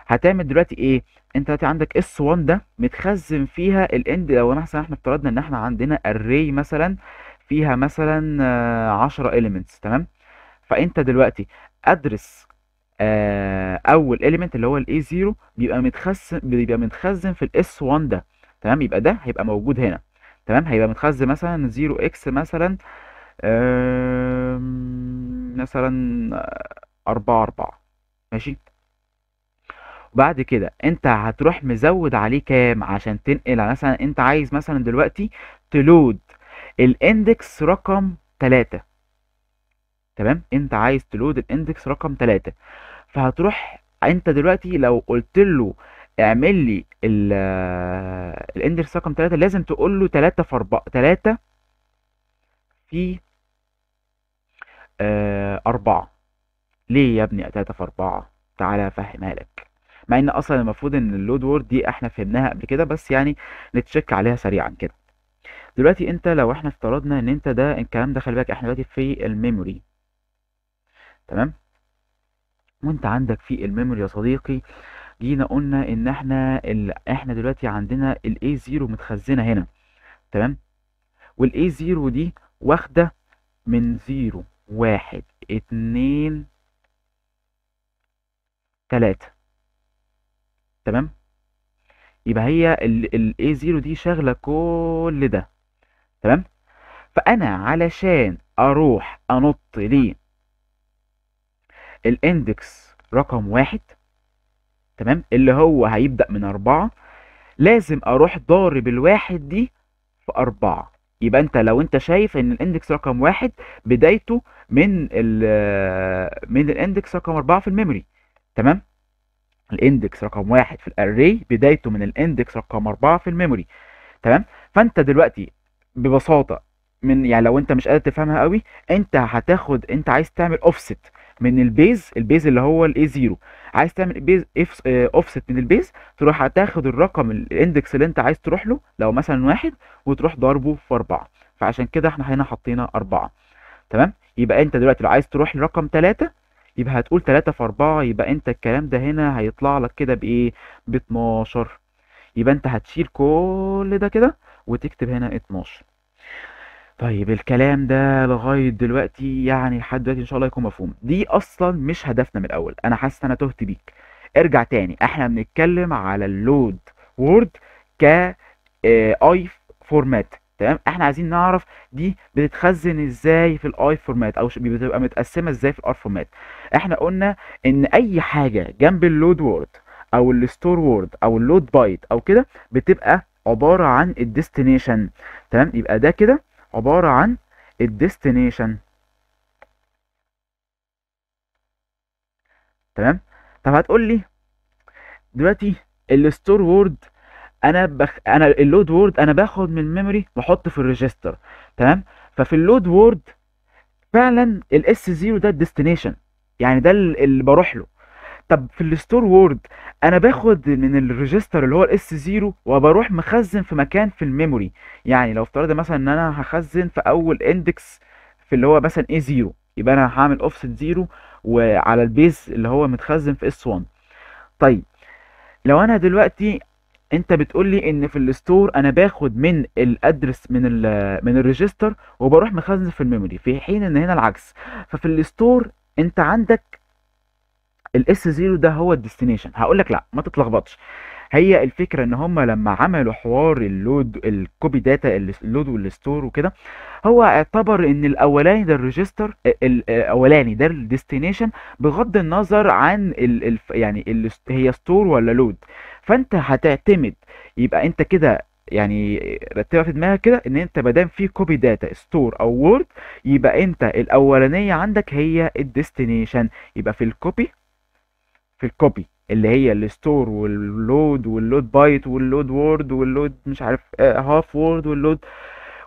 هتعمل دلوقتي ايه انت دلوقتي عندك اس 1 ده متخزن فيها الاند لو مثلا احنا افترضنا ان احنا عندنا اري مثلا فيها مثلا 10 آه، اليمنتس تمام فانت دلوقتي ادرس آه، اول اليمنت اللي هو الاي 0 بيبقى متخزن بيبقى متخزن في الاس 1 ده تمام يبقى ده هيبقى موجود هنا تمام هيبقى متخزن مثلا 0 اكس مثلا مثلا 4 4 ماشي وبعد كده انت هتروح مزود عليه كام عشان تنقل مثلا انت عايز مثلا دلوقتي تلود الاندكس رقم 3 تمام انت عايز تلود الاندكس رقم 3 فهتروح انت دلوقتي لو قلت له اعمل لي الاندرس رقم 3 لازم تقول له 3 في 4 3 في آه 4 ليه يا ابني 3 في 4 تعالى افهمها لك مع ان اصلا المفروض ان اللود وورد دي احنا فهمناها قبل كده بس يعني نتشيك عليها سريعا كده دلوقتي انت لو احنا افترضنا ان انت ده الكلام ده خلي بالك احنا دلوقتي في الميموري تمام وانت عندك في الميموري يا صديقي جينا قلنا ان احنا ال... احنا دلوقتي عندنا الاي 0 متخزنه هنا تمام والاي 0 دي واخده من 0 1 2 3 تمام يبقى هي الاي 0 دي شغله كل ده تمام فانا علشان اروح انط ليه الاندكس رقم واحد تمام اللي هو هيبدأ من أربعة لازم أروح ضارب الواحد دي في أربعة يبقى أنت لو أنت شايف إن الاندكس رقم واحد بدايته من ال آه، من الاندكس رقم أربعة في الميموري تمام الاندكس رقم واحد في الاري بدايته من الاندكس رقم أربعة في الميموري تمام فأنت دلوقتي ببساطة من يعني لو أنت مش قادر تفهمها قوي أنت هتاخد أنت عايز تعمل أوفست من البيز البيز اللي هو الاي زيرو عايز تعمل بيز اوفست آه، من البيز تروح هتاخد الرقم الاندكس اللي انت عايز تروح له لو مثلا واحد وتروح ضاربه في اربعه فعشان كده احنا هنا حطينا اربعه تمام يبقى انت دلوقتي لو عايز تروح لرقم ثلاثه يبقى هتقول ثلاثة في أربعة يبقى انت الكلام ده هنا هيطلع لك كده بايه ب 12 يبقى انت هتشيل كل ده كده وتكتب هنا 12 طيب الكلام ده لغاية دلوقتي يعني لحد دلوقتي إن شاء الله يكون مفهوم دي أصلا مش هدفنا من الأول أنا حاسس إن أنا تهت بيك ارجع تاني احنا بنتكلم على اللود وورد ك اي آه، فورمات تمام احنا عايزين نعرف دي بتتخزن ازاي في الاي فورمات او بتبقى متقسمه ازاي في الار فورمات احنا قلنا ان اي حاجه جنب اللود وورد او الستور وورد او اللود بايت او كده بتبقى عباره عن الديستنيشن تمام يبقى ده كده عبارة عن الديستنيشن تمام طب هتقول لي دلوقتي الستور وورد انا بخ... انا اللود وورد انا باخد من الميموري واحط في الريجستر تمام ففي اللود وورد فعلا الاس 0 ده الديستنيشن يعني ده اللي بروح له طب في الستور وورد انا باخد من الريجستر اللي هو الاس 0 وبروح مخزن في مكان في الميموري يعني لو افترضنا مثلا ان انا هخزن في اول اندكس في اللي هو مثلا اي 0 يبقى انا هعمل اوفست 0 وعلى البيز اللي هو متخزن في اس 1 طيب لو انا دلوقتي انت بتقول لي ان في الستور انا باخد من الادرس من ال من الريجستر وبروح مخزن في الميموري في حين ان هنا العكس ففي الستور انت عندك الاس 0 ده هو الديستنيشن هقول لك لا ما تتلخبطش هي الفكره ان هم لما عملوا حوار اللود الكوبي داتا اللود والستور وكده هو اعتبر ان الاولاني ده الريجستر الاولاني ده الديستنيشن بغض النظر عن الـ يعني الـ هي ستور ولا لود فانت هتعتمد يبقى انت كده يعني رتبها في دماغك كده ان انت ما دام في كوبي داتا ستور او وورد يبقى انت الاولانيه عندك هي الديستنيشن يبقى في الكوبي في الكوبي اللي هي الستور واللود واللود بايت واللود وورد واللود مش عارف هاف وورد واللود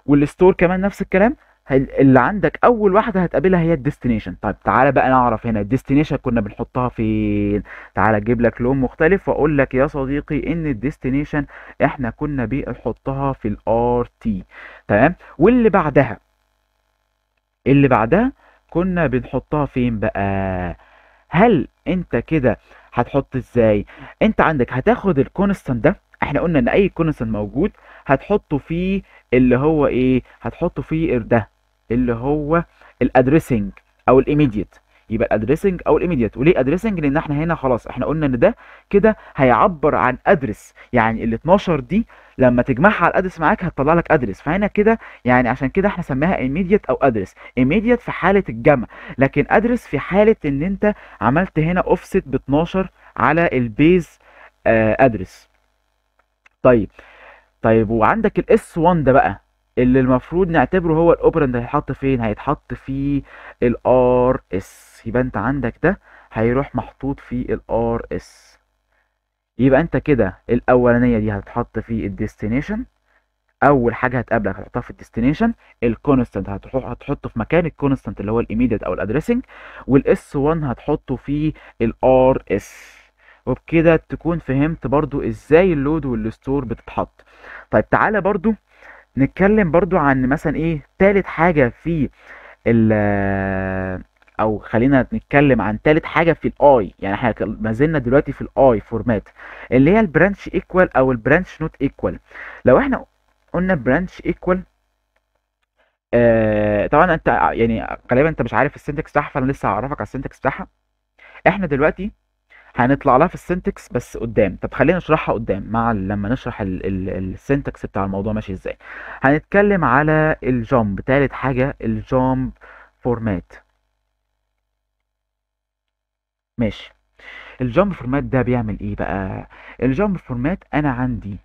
والستور كمان نفس الكلام اللي عندك اول واحده هتقابلها هي الديستنيشن طيب تعالى بقى نعرف هنا الديستنيشن كنا بنحطها فين تعالى اجيب لك لون مختلف واقول لك يا صديقي ان الديستنيشن احنا كنا بنحطها في الار تي تمام واللي بعدها اللي بعدها كنا بنحطها فين بقى هل انت كده هتحط ازاي انت عندك هتاخد الكونستانت ده احنا قلنا ان اي كونستانت موجود هتحطه فيه اللي هو ايه هتحطه فيه ده اللي هو الادريسنج او الايميديت يبقى الادريسنج او الايميديت وليه ادريسنج لان احنا هنا خلاص احنا قلنا ان ده كده هيعبر عن ادرس يعني ال 12 دي لما تجمعها على الادرس معاك هتطلع لك ادرس فهنا كده يعني عشان كده احنا سماها ايميديت او ادرس ايميديت في حاله الجمع لكن ادرس في حاله ان انت عملت هنا اوفست ب 12 على البيز آه، ادرس طيب طيب وعندك الاس 1 ده بقى اللي المفروض نعتبره هو الاوبرند هيتحط فين هيتحط في الار اس يبقى انت عندك ده هيروح محطوط في الار اس يبقى انت كده الاولانيه دي هتتحط في الديستنيشن اول حاجه هتقابلك هتحطها في الديستنيشن الكونستنت هتروح هتحطه في مكان الكونستنت اللي هو الايميديت او الادريسنج والاس 1 هتحطه في الار اس وبكده تكون فهمت برضو ازاي اللود والستور بتتحط طيب تعالى برضو نتكلم برضو عن مثلا ايه تالت حاجه في ال او خلينا نتكلم عن ثالث حاجه في الاي يعني احنا ما زلنا دلوقتي في الاي فورمات اللي هي البرانش ايكوال او البرانش نوت ايكوال لو احنا قلنا برانش ايكوال آه طبعا انت يعني غالبا انت مش عارف السنتكس بتاعها فانا لسه هعرفك على السنتكس بتاعها احنا دلوقتي هنطلع لها في السنتكس بس قدام طب خلينا نشرحها قدام مع لما نشرح السنتكس بتاع الموضوع ماشي ازاي هنتكلم على الجامب تالت حاجه الجامب فورمات ماشي الجامب فورمات ده بيعمل ايه بقى الجامب فورمات انا عندي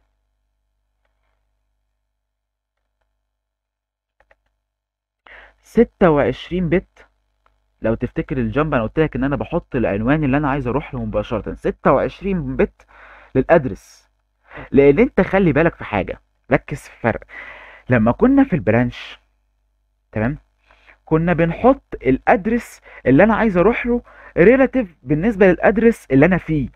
ستة وعشرين بت لو تفتكر الجامب انا قلت لك ان انا بحط العنوان اللي انا عايز اروح له مباشره وعشرين بت للادرس لان انت خلي بالك في حاجه ركز في الفرق لما كنا في البرانش تمام كنا بنحط الادرس اللي انا عايز اروح له ريلاتيف بالنسبه للادرس اللي انا فيه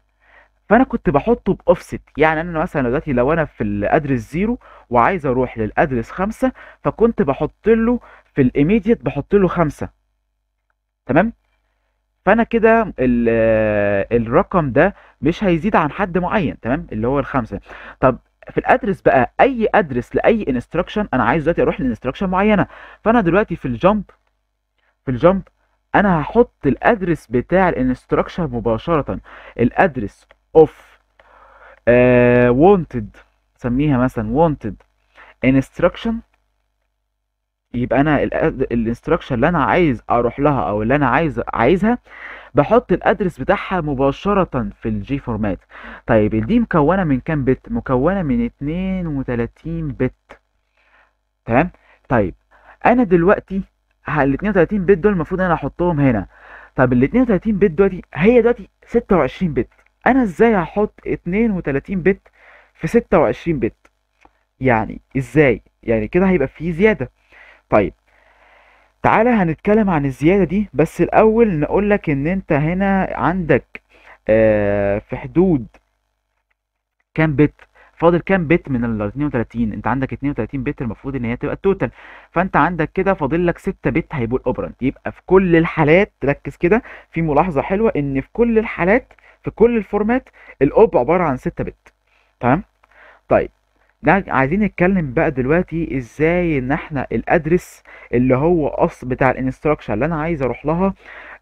فانا كنت بحطه باوفست يعني انا مثلا دلوقتي لو انا في الادرس زيرو وعايز اروح للادرس خمسة فكنت بحط له في الايميديت بحط له خمسة تمام فانا كده آه، الرقم ده مش هيزيد عن حد معين تمام اللي هو الخمسة طب في الادرس بقى اي ادرس لاي انستراكشن انا عايز دلوقتي اروح لانستراكشن معينه فانا دلوقتي في الجامب في الجامب انا هحط الادرس بتاع الانستراكشر مباشره الادرس اوف آه، وونتد سميها مثلا وونتد انستراكشن يبقى انا الانستراكشن اللي انا عايز اروح لها او اللي انا عايز عايزها بحط الادرس بتاعها مباشره في الجي فورمات طيب دي مكونه من كام بت مكونه من 32 بت تمام طيب انا دلوقتي ال 32 بت دول المفروض انا احطهم هنا طب ال 32 بت دلوقتي هي دلوقتي 26 بت انا ازاي هحط 32 بت في 26 بت يعني ازاي يعني كده هيبقى في زياده طيب تعالى هنتكلم عن الزياده دي بس الاول نقول لك ان انت هنا عندك آه في حدود كام بت فاضل كام بت من ال 32 انت عندك 32 بت المفروض ان هي تبقى التوتال فانت عندك كده فاضل لك 6 بت هيبقوا الاوبرنت يبقى في كل الحالات ركز كده في ملاحظه حلوه ان في كل الحالات في كل الفورمات الاوب عباره عن 6 بت تمام طيب عايزين نتكلم بقى دلوقتي ازاي ان احنا الادرس اللي هو اص بتاع الانستراكشن اللي انا عايز اروح لها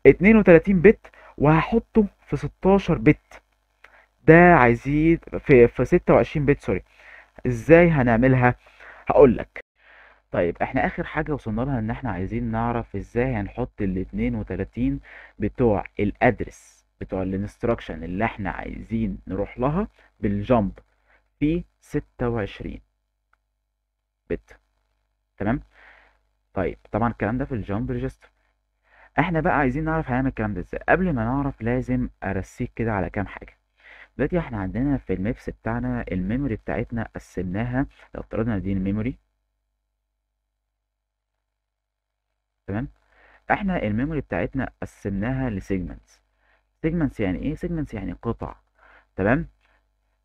32 بت وهحطه في 16 بت ده عايزين في في 26 بت سوري ازاي هنعملها هقول لك طيب احنا اخر حاجه وصلنا لها ان احنا عايزين نعرف ازاي هنحط ال 32 بتوع الادرس بتوع الانستراكشن اللي احنا عايزين نروح لها بالجامب في 26 بت تمام طيب طبعا الكلام ده في الجامب ريجستر احنا بقى عايزين نعرف هنعمل الكلام ده ازاي قبل ما نعرف لازم ارسيك كده على كام حاجه دلوقتي احنا عندنا في المبس بتاعنا الميموري بتاعتنا قسمناها لو افترضنا دي الميموري تمام احنا الميموري بتاعتنا قسمناها لسيجمنتس سيجمنتس يعني ايه سيجمنتس يعني قطع تمام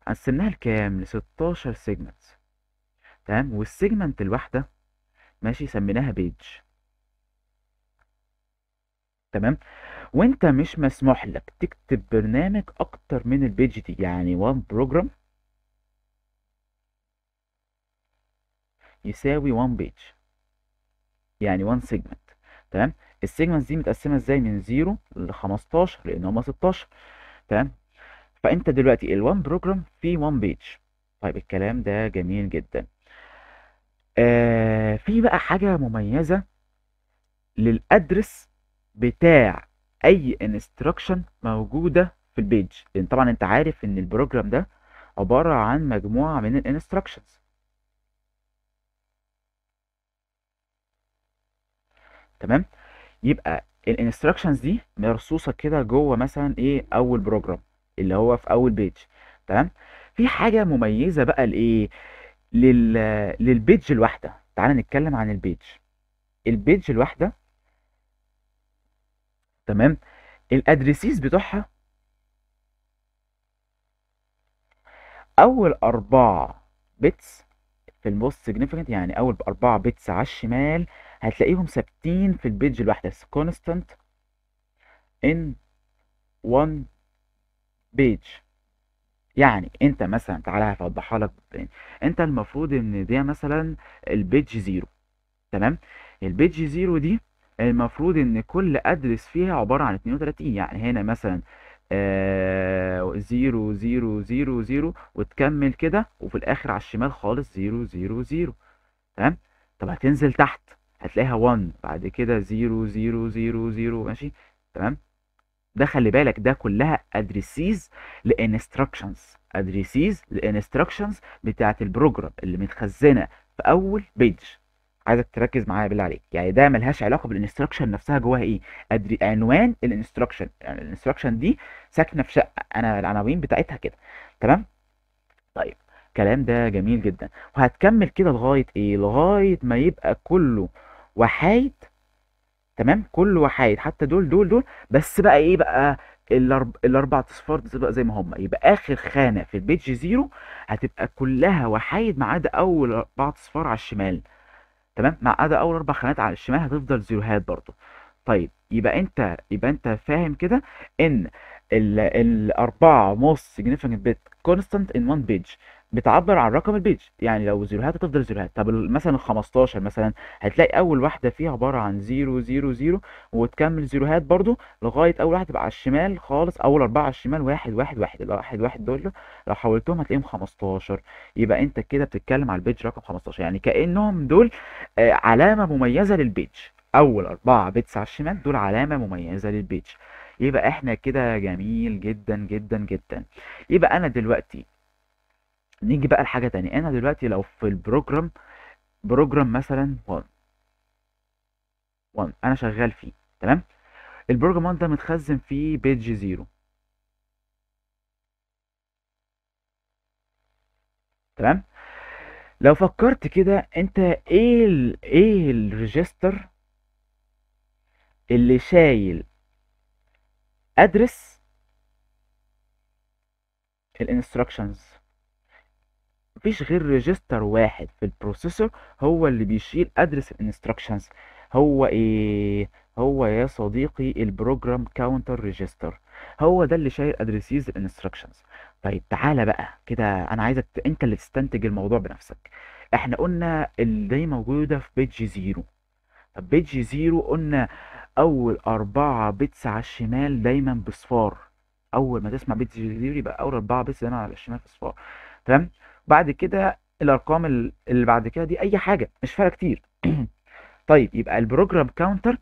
قسمناها لكام ل 16 سيجمنت تمام والسيجمنت الواحده ماشي سميناها بيج تمام وانت مش مسموح لك تكتب برنامج اكتر من البيج دي يعني وان بروجرام يساوي وان بيج يعني وان سيجمنت تمام السيجمنت دي متقسمه ازاي من 0 ل 15 لان هم 16 تمام فانت دلوقتي ال1 بروجرام فيه 1 بيج طيب الكلام ده جميل جدا آه في بقى حاجه مميزه للادرس بتاع اي انستراكشن موجوده في البيج لان طبعا انت عارف ان البروجرام ده عباره عن مجموعه من الانستراكشنز تمام يبقى الانستراكشنز دي مرصوصه كده جوه مثلا ايه اول بروجرام اللي هو في اول بيج تمام في حاجه مميزه بقى لايه لل... للبيج الواحده تعال نتكلم عن البيج البيج الواحده تمام الادريسيز بتوعها اول اربعة بيتس في الموست سيجنيفيكانت يعني اول اربعة بيتس على الشمال هتلاقيهم ثابتين في البيج الواحده كونستانت ان 1 بيج يعني انت مثلا تعالى هفضحها لك انت المفروض ان دي مثلا البيج زيرو تمام البيج زيرو دي المفروض ان كل ادرس فيها عباره عن 32 يعني هنا مثلا آه، زيرو زيرو زيرو زيرو وتكمل كده وفي الاخر على الشمال خالص زيرو زيرو زيرو تمام طب هتنزل تحت هتلاقيها 1 بعد كده زيرو زيرو زيرو زيرو ماشي تمام ده خلي بالك ده كلها ادريسيز لانستراكشنز ادريسيز لانستراكشنز بتاعت البروجرام اللي متخزنه في اول بيج عايزك تركز معايا بالله عليك يعني ده ملهاش علاقه بالانستراكشن نفسها جواها ايه أدري عنوان الانستراكشن يعني الانستراكشن دي ساكنه في شقه انا العناوين بتاعتها كده تمام طيب الكلام ده جميل جدا وهتكمل كده لغايه ايه لغايه ما يبقى كله وحايد تمام كله وحايد حتى دول دول دول بس بقى ايه بقى الارب... الاربع اصفار بقى زي ما هم يبقى اخر خانه في البيج زيرو هتبقى كلها وحايد ما عدا اول اربع اصفار على الشمال تمام مع عدا اول اربع خانات على الشمال هتفضل زيروهات برضو طيب يبقى انت يبقى انت فاهم كده ان الاربعه موست significant bit constant in one page بتعبر عن رقم البيج يعني لو زيروهات هتفضل زيروهات طب مثلا ال 15 مثلا هتلاقي اول واحده فيها عباره عن 0 0 0 وتكمل زيروهات برضو لغايه اول واحده تبقى على الشمال خالص اول اربعه على الشمال واحد واحد واحد الواحد واحد دول لو حولتهم هتلاقيهم 15 يبقى انت كده بتتكلم على البيج رقم 15 يعني كانهم دول آه، علامه مميزه للبيج اول اربعه بيتس على الشمال دول علامه مميزه للبيج يبقى احنا كده جميل جدا جدا جدا يبقى انا دلوقتي نيجي بقى لحاجه تانية انا دلوقتي لو في البروجرام بروجرام مثلا 1 1 انا شغال فيه تمام البروجرام 1 ده متخزن في بيج 0 تمام لو فكرت كده انت ايه ايه الريجستر اللي شايل ادرس الانستراكشنز مفيش غير ريجستر واحد في البروسيسور هو اللي بيشيل ادرس الانستراكشنز هو ايه هو يا صديقي البروجرام كاونتر ريجستر هو ده اللي شايل ادريسيز الانستراكشنز طيب تعالى بقى كده انا عايزك انت اللي تستنتج الموضوع بنفسك احنا قلنا اللي دي موجوده في بيج زيرو طب بيج زيرو قلنا اول اربعة بيتس على الشمال دايما بصفار اول ما تسمع بيج زيرو يبقى اول اربعة بيتس دايما على الشمال بصفار تمام بعد كده الارقام اللي بعد كده دي اي حاجه مش فارقه كتير طيب يبقى البروجرام كاونتر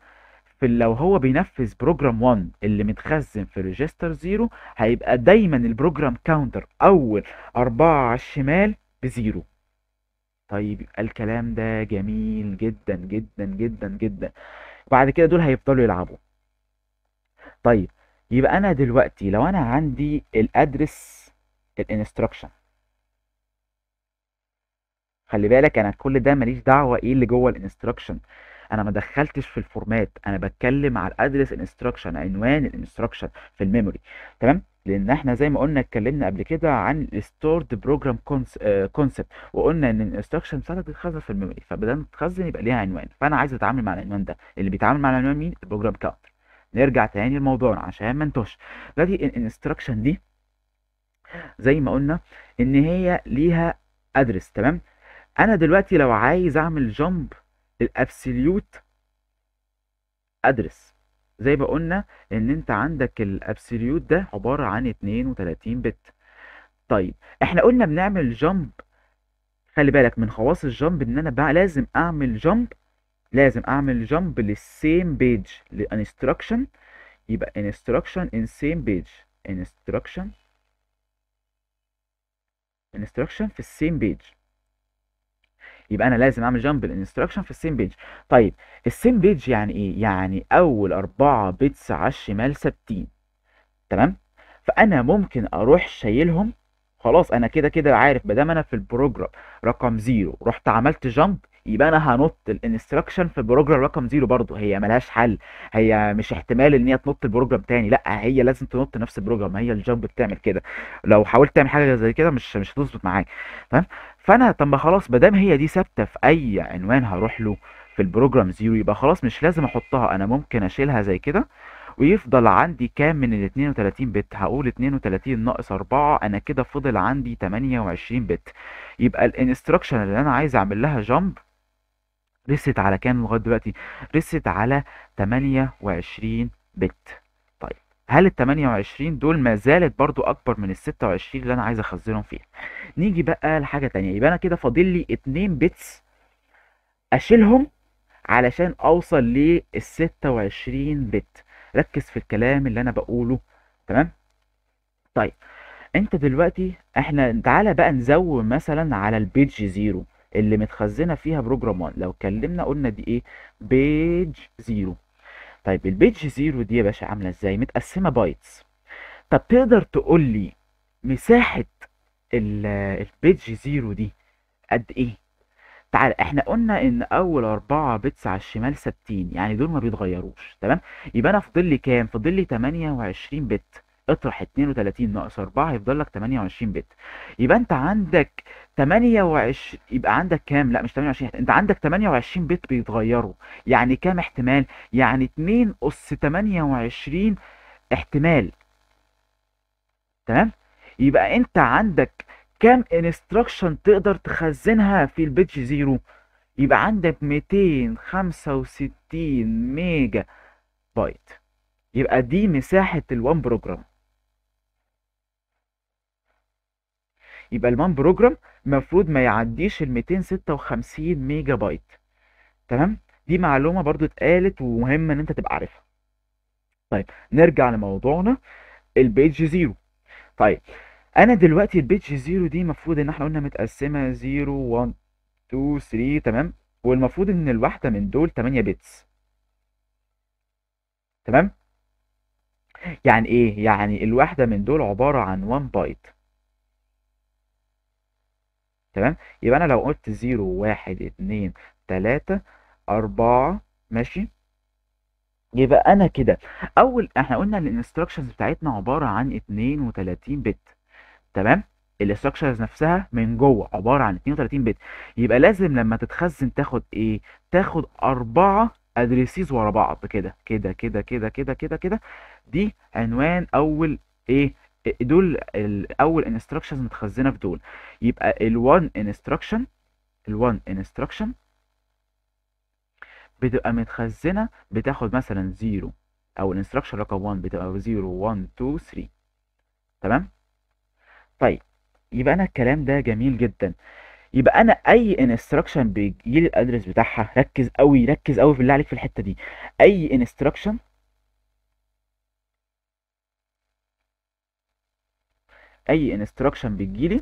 في لو هو بينفذ بروجرام 1 اللي متخزن في ريجستر 0 هيبقى دايما البروجرام كاونتر اول أربعة على الشمال بزيرو طيب يبقى الكلام ده جميل جدا جدا جدا جدا بعد كده دول هيفضلوا يلعبوا طيب يبقى انا دلوقتي لو انا عندي الادرس الانستراكشن خلي بالك انا كل ده ماليش دعوه ايه اللي جوه الانستراكشن انا ما دخلتش في الفورمات انا بتكلم على الادرس انستراكشن عنوان الانستراكشن في الميموري تمام لان احنا زي ما قلنا اتكلمنا قبل كده عن الستورد بروجرام كونسبت وقلنا ان الانستراكشن بتاعتك بتتخزن في الميموري فبدل ما تتخزن يبقى ليها عنوان فانا عايز اتعامل مع العنوان ده اللي بيتعامل مع العنوان مين البروجرام كاونتر نرجع تاني لموضوعنا عشان ما انتوش دلوقتي الانستراكشن دي زي ما قلنا ان هي ليها ادرس تمام انا دلوقتي لو عايز اعمل جامب للابسوليوت ادرس زي ما قلنا ان انت عندك الابسوليوت ده عباره عن 32 بت طيب احنا قلنا بنعمل جامب خلي بالك من خواص الجامب ان انا بقى لازم اعمل جامب لازم اعمل جامب للسيم بيج للانستراكشن يبقى انستراكشن ان سيم بيج انستراكشن انستراكشن في السيم بيج يبقى انا لازم اعمل جامب الانستراكشن في السيم بيج طيب السيم بيج يعني ايه يعني اول اربعه بيتس على الشمال ثابتين تمام فانا ممكن اروح شايلهم خلاص انا كده كده عارف ما دام انا في البروجرام رقم زيرو رحت عملت جامب يبقى انا هنط الانستراكشن في بروجرام رقم زيرو برضه هي ملهاش حل هي مش احتمال ان هي تنط البروجرام تاني لا هي لازم تنط نفس البروجرام هي الجامب بتعمل كده لو حاولت تعمل حاجه زي كده مش مش هتظبط معاك تمام فانا طب ما خلاص ما دام هي دي ثابته في اي عنوان هروح له في البروجرام زيرو يبقى خلاص مش لازم احطها انا ممكن اشيلها زي كده ويفضل عندي كام من ال 32 بت هقول 32 ناقص 4 انا كده فضل عندي 28 بت يبقى الانستراكشن اللي انا عايز اعمل لها جامب رست على كام لغايه دلوقتي رست على 28 بت هل ال 28 دول ما زالت برضو اكبر من ال 26 اللي انا عايز اخزنهم فيها نيجي بقى لحاجه تانية يبقى انا كده فاضل لي 2 بيتس اشيلهم علشان اوصل لل 26 بت ركز في الكلام اللي انا بقوله تمام طيب انت دلوقتي احنا تعالى بقى نزود مثلا على البيج زيرو اللي متخزنه فيها بروجرام 1 لو اتكلمنا قلنا دي ايه بيج زيرو طيب البيج زيرو دي يا باشا عامله ازاي متقسمه بايتس طب تقدر تقول لي مساحه البيج زيرو دي قد ايه تعال احنا قلنا ان اول اربعة بيتس على الشمال ثابتين يعني دول ما بيتغيروش تمام يبقى انا فاضل لي كام فاضل لي 28 بت اطرح 32 ناقص 4 هيفضل لك 28 بت يبقى انت عندك 28 يبقى عندك كام لا مش 28 انت عندك 28 بت بيتغيروا يعني كام احتمال يعني 2 اس 28 احتمال تمام يبقى انت عندك كام انستراكشن تقدر تخزنها في البيت زيرو يبقى عندك 265 ميجا بايت يبقى دي مساحة الوان بروجرام يبقى المان بروجرام المفروض ما يعديش ال 256 ميجا بايت تمام دي معلومه برضو اتقالت ومهم ان انت تبقى عارفها طيب نرجع لموضوعنا البيج زيرو طيب انا دلوقتي البيج زيرو دي المفروض ان احنا قلنا متقسمه 0 1 2 3 تمام والمفروض ان الواحده من دول 8 بيتس تمام يعني ايه يعني الواحده من دول عباره عن 1 بايت تمام يبقى انا لو قلت 0 1 2 3 4 ماشي يبقى انا كده اول احنا قلنا الانستراكشنز بتاعتنا عباره عن 32 بت تمام الاستراكشرز نفسها من جوه عباره عن 32 بت يبقى لازم لما تتخزن تاخد ايه تاخد اربعه ادريسيز ورا بعض كده كده كده كده كده كده دي عنوان اول ايه دول الاول انستراكشنز متخزنه في دول يبقى ال1 انستراكشن ال1 انستراكشن بتبقى متخزنه بتاخد مثلا 0 او الانستراكشن رقم 1 بتبقى 0 1 2 3 تمام طيب يبقى انا الكلام ده جميل جدا يبقى انا اي انستراكشن بيجي لي الادرس بتاعها ركز قوي ركز قوي بالله عليك في الحته دي اي انستراكشن اي انستراكشن بتجيلي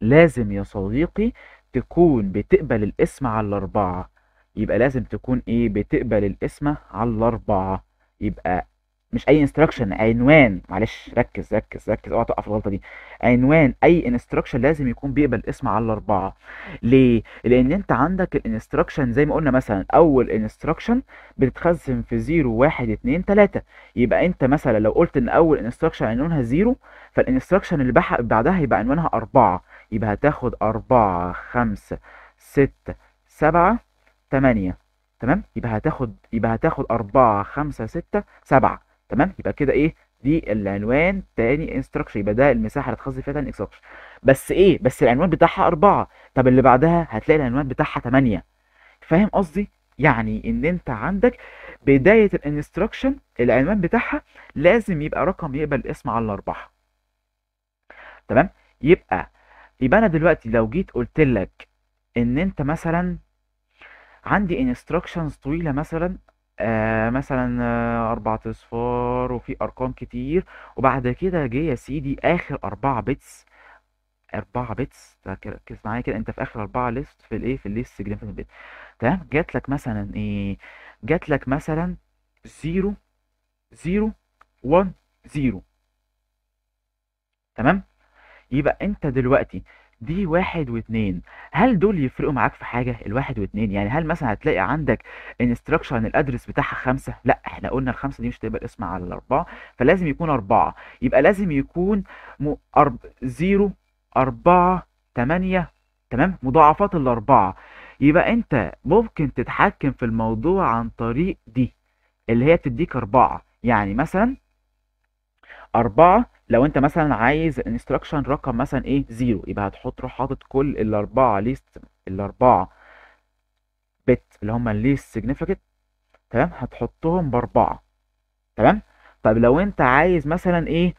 لازم يا صديقي تكون بتقبل الاسم على الأربعة يبقى لازم تكون إيه بتقبل الاسم على الأربعة يبقى مش اي انستراكشن عنوان معلش ركز ركز ركز اوعى تقع في الغلطه دي عنوان اي انستراكشن لازم يكون بيقبل اسم على الاربعه ليه لان انت عندك الانستراكشن زي ما قلنا مثلا اول انستراكشن بتتخزن في 0 1 2 3 يبقى انت مثلا لو قلت ان اول انستراكشن عنوانها 0 فالانستراكشن اللي بعدها هيبقى عنوانها 4 يبقى هتاخد 4 5 6 7 8 تمام يبقى هتاخد يبقى هتاخد 4 5 6 7 تمام يبقى كده ايه دي العنوان تاني انستراكشر يبقى ده المساحه اللي هتخزن فيها تاني انستراكشر بس ايه بس العنوان بتاعها اربعه طب اللي بعدها هتلاقي العنوان بتاعها ثمانيه فاهم قصدي يعني ان انت عندك بدايه الانستراكشن العنوان بتاعها لازم يبقى رقم يقبل اسم على الاربعه تمام يبقى يبقى انا دلوقتي لو جيت قلت لك ان انت مثلا عندي انستراكشنز طويله مثلا آه، مثلا آه، أربعة أصفار وفي أرقام كتير وبعد كده جه يا سيدي آخر أربعة بيتس أربعة بيتس ركز معايا كده أنت في آخر أربعة ليست في الإيه في الليست جنب البيت تمام جات لك مثلا إيه جات لك مثلا زيرو زيرو 1 زيرو تمام يبقى انت دلوقتي دي واحد واتنين هل دول يفرقوا معاك في حاجة الواحد واتنين يعني هل مثلا هتلاقي عندك انستراكشن الادرس بتاعها خمسة لا احنا قلنا الخمسة دي مش تقبل اسمها على الاربعة فلازم يكون اربعة يبقى لازم يكون مو أرب... زيرو اربعة تمانية تمام مضاعفات الاربعة يبقى انت ممكن تتحكم في الموضوع عن طريق دي اللي هي بتديك اربعة يعني مثلا اربعة لو انت مثلا عايز انستراكشن رقم مثلا ايه زيرو يبقى هتحط روح حاطط كل الاربعه ليست الاربعه بت اللي هم الليست سيجنيفيكت تمام هتحطهم باربعه تمام طب لو انت عايز مثلا ايه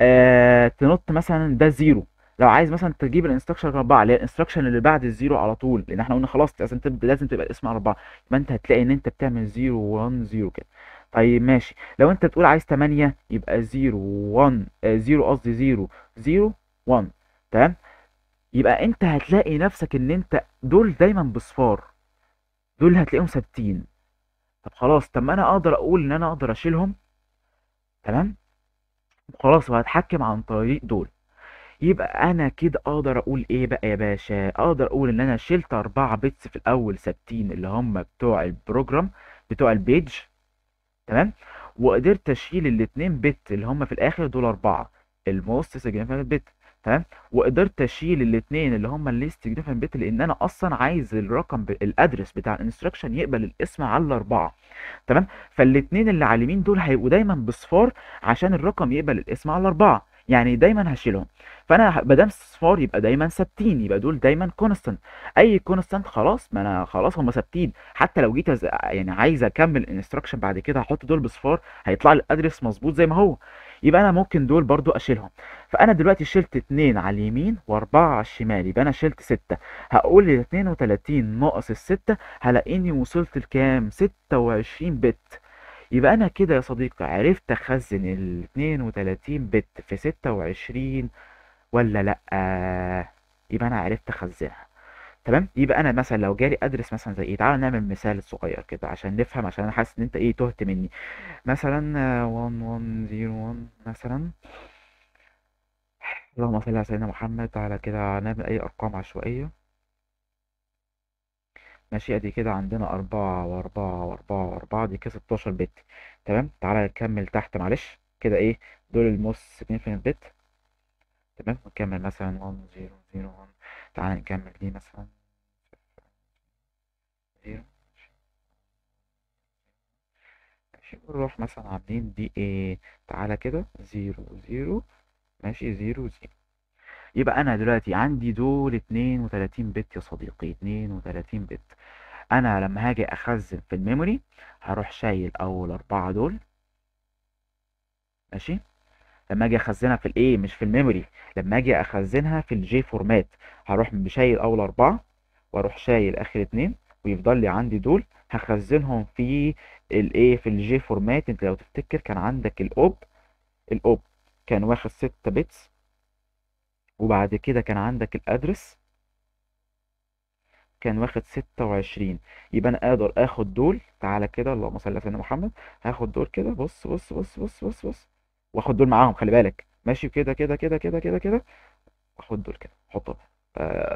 آه تنط مثلا ده زيرو لو عايز مثلا تجيب الانستراكشن اربعه اللي هي الانستراكشن اللي بعد الزيرو على طول لان احنا قلنا خلاص لازم تبقى الاسم اربعه يبقى انت هتلاقي ان انت بتعمل زيرو 1 زيرو كده طيب ماشي لو انت تقول عايز 8 يبقى 0 1 0 قصدي 0 0 1 تمام يبقى انت هتلاقي نفسك ان انت دول دايما بصفار دول هتلاقيهم ثابتين طب خلاص طب ما انا اقدر اقول ان انا اقدر اشيلهم تمام خلاص وهتحكم عن طريق دول يبقى انا كده اقدر اقول ايه بقى يا باشا اقدر اقول ان انا شلت اربعة بيتس في الاول ثابتين اللي هم بتوع البروجرام بتوع البيج تمام وقدرت اشيل الاثنين بت اللي هم في الاخر دول اربعه الموست سيجنيفيكانت بت تمام وقدرت اشيل الاثنين اللي هم الليست سيجنيفيكانت بت لان انا اصلا عايز الرقم الادرس بتاع الانستراكشن يقبل الاسم على الاربعه تمام فالاثنين اللي على اليمين دول هيبقوا دايما بصفار عشان الرقم يقبل الاسم على الاربعه يعني دايما هشيلهم فانا ما دام يبقى دايما ثابتين يبقى دول دايما كونستنت اي كونستنت خلاص ما انا خلاص هم ثابتين حتى لو جيت أز... يعني عايز اكمل انستراكشن بعد كده هحط دول بصفار هيطلع لي الادرس مظبوط زي ما هو يبقى انا ممكن دول برضو اشيلهم فانا دلوقتي شلت 2 على اليمين واربعة على الشمال يبقى انا شلت ستة هقول ال 32 ناقص الستة هلاقيني وصلت لكام 26 بت يبقى انا كده يا صديقي عرفت اخزن ال 32 بت في 26 ولا لا يبقى انا عرفت اخزنها تمام يبقى انا مثلا لو جالي ادرس مثلا زي ايه تعال نعمل مثال صغير كده عشان نفهم عشان انا حاسس ان انت ايه تهت مني مثلا 1101 مثلا اللهم صل على سيدنا محمد تعالى كده نعمل اي ارقام عشوائيه ماشي ادي كده عندنا أربعة وأربعة وأربعة وأربعة دي كده 16 بت تمام تعالى نكمل تحت معلش كده ايه دول اتنين فين بت تمام نكمل مثلا 1 0 0 1 تعالى نكمل دي مثلا 0 ماشي نروح مثلا عاملين دي ايه تعالى كده 0 0 ماشي 0 0 يبقى انا دلوقتي عندي دول 32 بت يا صديقي 32 بت انا لما هاجي اخزن في الميموري هروح شايل اول اربعة دول ماشي لما اجي اخزنها في الايه مش في الميموري لما اجي اخزنها في الجي فورمات هروح شايل اول اربعة واروح شايل اخر اتنين ويفضل لي عندي دول هخزنهم في الايه في الجي فورمات انت لو تفتكر كان عندك الاوب الاوب كان واخد 6 بتس وبعد كده كان عندك الادرس كان واخد ستة وعشرين يبقى انا اقدر اخد دول تعالى كده اللهم صل على سيدنا محمد هاخد دول كده بص بص بص بص بص بص واخد دول معاهم خلي بالك ماشي كده كده كده كده كده كده واخد دول كده احطهم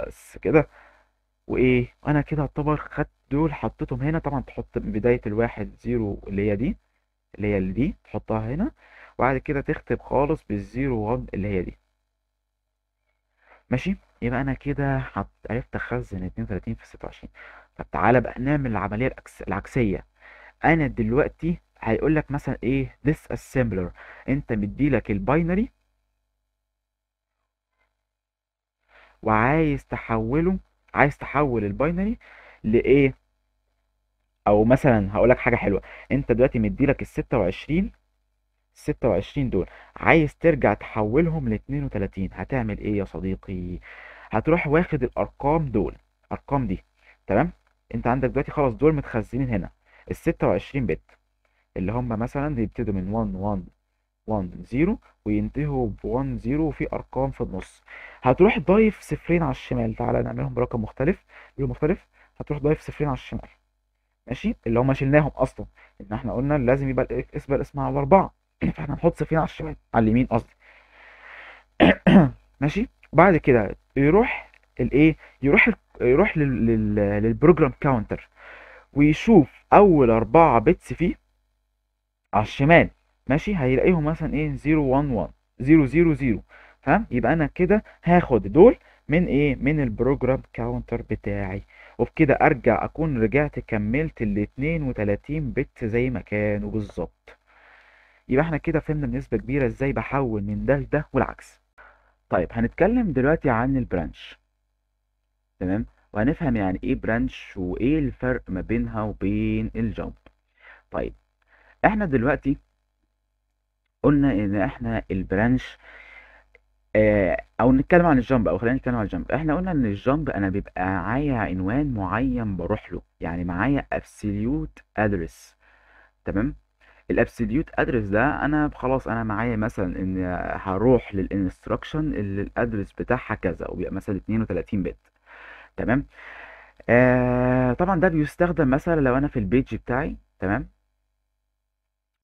بس كده وايه انا كده اعتبر خدت دول حطيتهم هنا طبعا تحط بدايه الواحد زيرو اللي هي دي اللي هي دي تحطها هنا وبعد كده تختم خالص بالزيرو 1 اللي هي دي ماشي يبقى انا كده حط... عرفت اخزن 32 في 26 طب تعالى بقى نعمل العمليه الأكس... العكسيه انا دلوقتي هيقول لك مثلا ايه ديس assembler انت مديلك الباينري وعايز تحوله عايز تحول الباينري لايه او مثلا هقول لك حاجه حلوه انت دلوقتي مديلك ال 26 26 دول عايز ترجع تحولهم ل 32 هتعمل ايه يا صديقي هتروح واخد الارقام دول الارقام دي تمام انت عندك دلوقتي خلاص دول متخزنين هنا ال 26 بت اللي هم مثلا بيبتدوا من 1 1 1 0 وينتهوا ب 1 0 وفي ارقام في النص هتروح ضايف صفرين على الشمال تعالى نعملهم برقم مختلف رقم مختلف هتروح ضايف صفرين على الشمال ماشي اللي هم شلناهم اصلا ان احنا قلنا لازم يبقى الاكس بقى اسمها على 4 فاحنا هنحط سفينه على الشمال على اليمين قصدي ماشي بعد كده يروح الايه يروح ال... يروح لل... لل... للبروجرام كاونتر ويشوف اول اربعه بيتس فيه على الشمال ماشي هيلاقيهم مثلا ايه 011 000 تمام يبقى انا كده هاخد دول من ايه من البروجرام كاونتر بتاعي وبكده ارجع اكون رجعت كملت ال 32 بت زي ما كانوا بالظبط يبقى احنا كده فهمنا بنسبه كبيره ازاي بحول من ده لده والعكس طيب هنتكلم دلوقتي عن البرانش تمام وهنفهم يعني ايه برانش وايه الفرق ما بينها وبين الجمب طيب احنا دلوقتي قلنا ان احنا البرانش آه، او نتكلم عن الجامب او خلينا نتكلم عن الجامب احنا قلنا ان الجامب انا بيبقى معايا عنوان معين بروح له يعني معايا ابسوليوت ادرس تمام الابسوليوت ادرس ده انا خلاص انا معايا مثلا ان هروح للانستراكشن اللي الادرس بتاعها كذا وبيبقى مثلا 32 بت تمام آه طبعا ده بيستخدم مثلا لو انا في البيج بتاعي تمام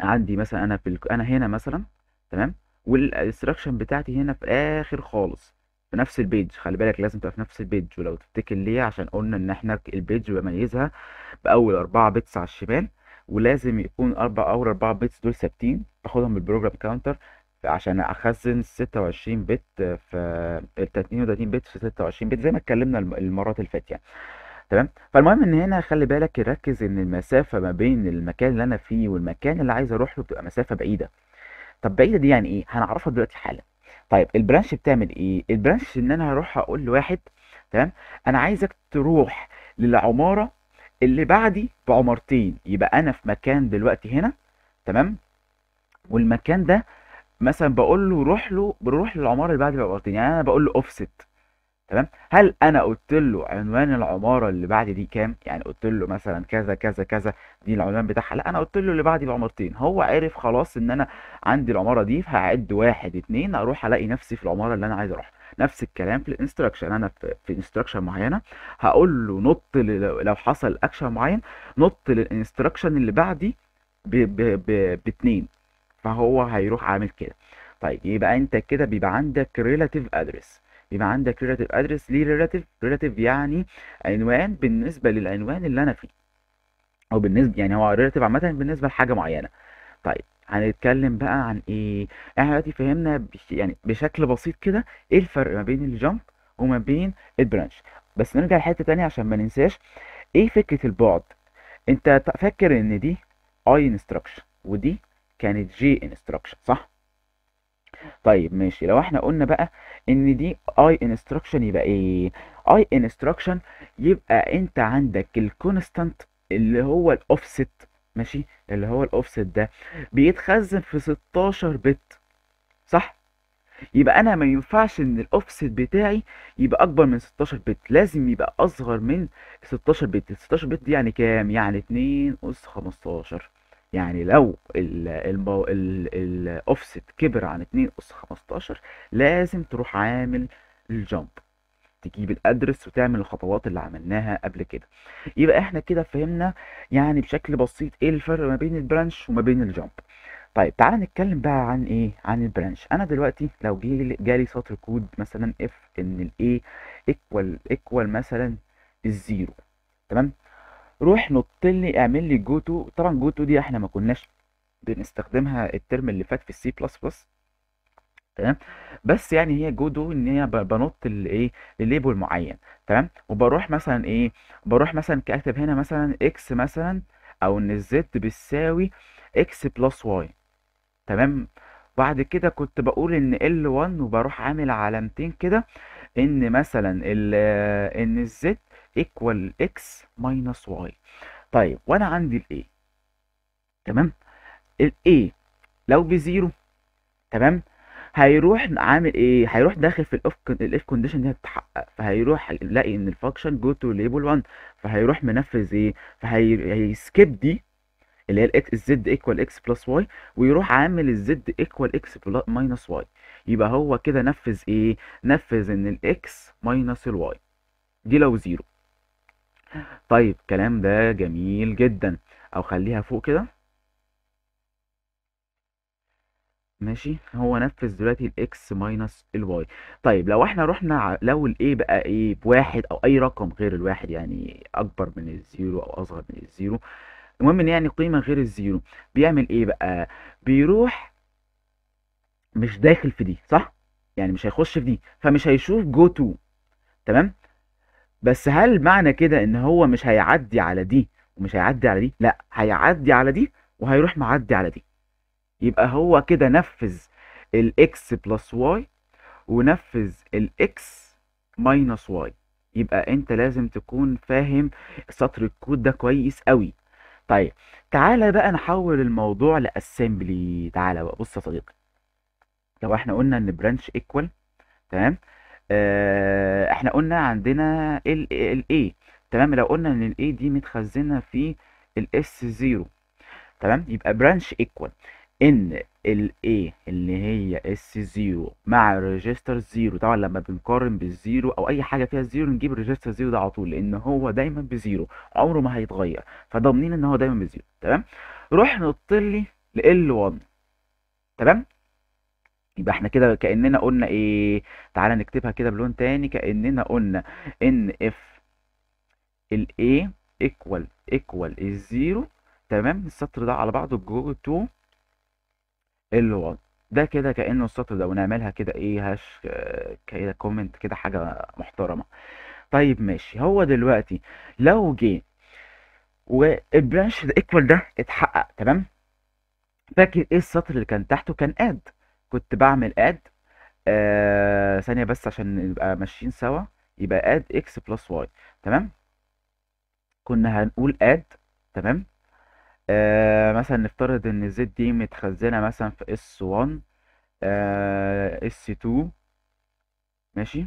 عندي مثلا انا في ال... انا هنا مثلا تمام والانستراكشن بتاعتي هنا في اخر خالص في نفس البيج خلي بالك لازم تبقى في نفس البيج ولو تفتكر ليه عشان قلنا ان احنا البيج بميزها باول اربعة بيتس على الشمال ولازم يكون اربع او اربعة بيتس دول ثابتين باخدهم بالبروجرام كاونتر عشان اخزن 26 بت في 32 بت في 26 بت زي ما اتكلمنا المرات اللي فاتت يعني تمام فالمهم ان هنا خلي بالك ركز ان المسافه ما بين المكان اللي انا فيه والمكان اللي عايز اروح له بتبقى مسافه بعيده طب بعيده دي يعني ايه هنعرفها دلوقتي حالا طيب البرانش بتعمل ايه البرانش ان انا هروح اقول لواحد تمام انا عايزك تروح للعماره اللي بعدي بعمارتين يبقى انا في مكان دلوقتي هنا تمام والمكان ده مثلا بقول له روح له بروح للعماره اللي بعد بعمارتين يعني انا بقول له اوفست تمام هل انا قلت له عنوان العماره اللي بعد دي كام يعني قلت له مثلا كذا كذا كذا دي العنوان بتاعها لا انا قلت له اللي بعدي بعمرتين هو عرف خلاص ان انا عندي العماره دي فهعد واحد اتنين اروح الاقي نفسي في العماره اللي انا عايز اروحها نفس الكلام في الانستراكشن انا في انستراكشن معينه هقول له نط لو حصل اكشن معين نط للانستراكشن اللي بعدي باثنين فهو هيروح عامل كده طيب يبقى انت كده بيبقى عندك ريلاتيف ادرس يبقى عندك ريلاتيف ادرس ليه ريلاتيف ريلاتيف يعني عنوان بالنسبه للعنوان اللي انا فيه او بالنسبه يعني هو ريلاتيف عامه بالنسبه لحاجه معينه طيب هنتكلم بقى عن ايه احنا دلوقتي فهمنا بش يعني بشكل بسيط كده ايه الفرق ما بين الجامب وما بين البرانش بس نرجع لحته تانية عشان ما ننساش ايه فكره البعد انت فاكر ان دي اي انستراكشن ودي كانت جي انستراكشن صح طيب ماشي لو احنا قلنا بقى ان دي اي انستراكشن يبقى ايه اي انستراكشن يبقى انت عندك الكونستانت اللي هو الاوفست ماشي اللي هو الاوفست ده بيتخزن في 16 بت صح يبقى انا ما ينفعش ان الاوفست بتاعي يبقى اكبر من 16 بت لازم يبقى اصغر من 16 بت 16 بت دي يعني كام يعني 2 اس 15 يعني لو الاوفست كبر عن 2 اس 15 لازم تروح عامل الجمب تجيب الادرس وتعمل الخطوات اللي عملناها قبل كده يبقى احنا كده فهمنا يعني بشكل بسيط ايه الفرق ما بين البرانش وما بين الجامب طيب تعالى نتكلم بقى عن ايه عن البرانش انا دلوقتي لو جالي, جالي سطر كود مثلا اف ان الاي ايكوال ايكوال مثلا الزيرو تمام روح نط لي اعمل لي جو تو طبعا جو تو دي احنا ما كناش بنستخدمها الترم اللي فات في السي بلس بلس تمام بس يعني هي جودو ان هي بنط الايه الليبل معين تمام وبروح مثلا ايه بروح مثلا كاتب هنا مثلا اكس مثلا او ان الزد بتساوي اكس بلس واي تمام بعد كده كنت بقول ان ال 1 وبروح عامل علامتين كده ان مثلا ال آه، ان الزد ايكوال اكس ماينس واي طيب وانا عندي الايه تمام الايه لو بزيرو تمام هيروح عامل ايه هيروح داخل في الاف الاف كونديشن دي هتتحقق فهيروح يلاقي ان الفانكشن جو تو ليبل 1 فهيروح منفذ ايه فهيسكيب دي اللي هي الاكس الزد ايكوال اكس بلس واي ويروح عامل الزد ايكوال اكس ماينس واي يبقى هو كده نفذ ايه نفذ ان الاكس ماينس الواي دي لو زيرو طيب الكلام ده جميل جدا او خليها فوق كده ماشي هو نفذ دلوقتي الاكس ماينس الواي طيب لو احنا رحنا لو الايه بقى ايه بواحد او اي رقم غير الواحد يعني اكبر من الزيرو او اصغر من الزيرو المهم ان يعني قيمه غير الزيرو بيعمل ايه بقى بيروح مش داخل في دي صح يعني مش هيخش في دي فمش هيشوف جو تو تمام بس هل معنى كده ان هو مش هيعدي على دي ومش هيعدي على دي لا هيعدي على دي وهيروح معدي على دي يبقى هو كده نفذ الاكس بلس واي ونفذ الاكس ماينس واي يبقى انت لازم تكون فاهم سطر الكود ده كويس قوي طيب تعالى بقى نحول الموضوع لاسمبلي تعالى بقى بص يا صديقي لو احنا قلنا ان برانش ايكوال تمام اه احنا قلنا عندنا الاي تمام لو قلنا ان الاي دي متخزنه في الاس 0 تمام يبقى برانش ايكوال ان ال A اللي هي s 0 مع ريجستر 0 طبعا لما بنقارن بالزيرو او اي حاجه فيها زيرو نجيب ريجستر 0 ده على طول لان هو دايما بزيرو عمره ما هيتغير فضامنين ان هو دايما بزيرو تمام روح نط لي ل L1 تمام يبقى احنا كده كاننا قلنا ايه تعالى نكتبها كده بلون تاني كاننا قلنا ان اف ال A equal equal الزيرو تمام السطر ده على بعضه بجوه 2 اللي ورا ده كده كأنه السطر ده ونعملها كده ايه هاش كده كومنت كده حاجة محترمة طيب ماشي هو دلوقتي لو جه والبرانش ايكوال ده اتحقق تمام فاكر ايه السطر اللي كان تحته كان اد كنت بعمل اد آه ثانية بس عشان نبقى ماشيين سوا يبقى اد اكس بلس واي تمام كنا هنقول اد تمام آه مثلا نفترض ان الزد دي متخزنة مثلا في اس 1 اس 2 ماشي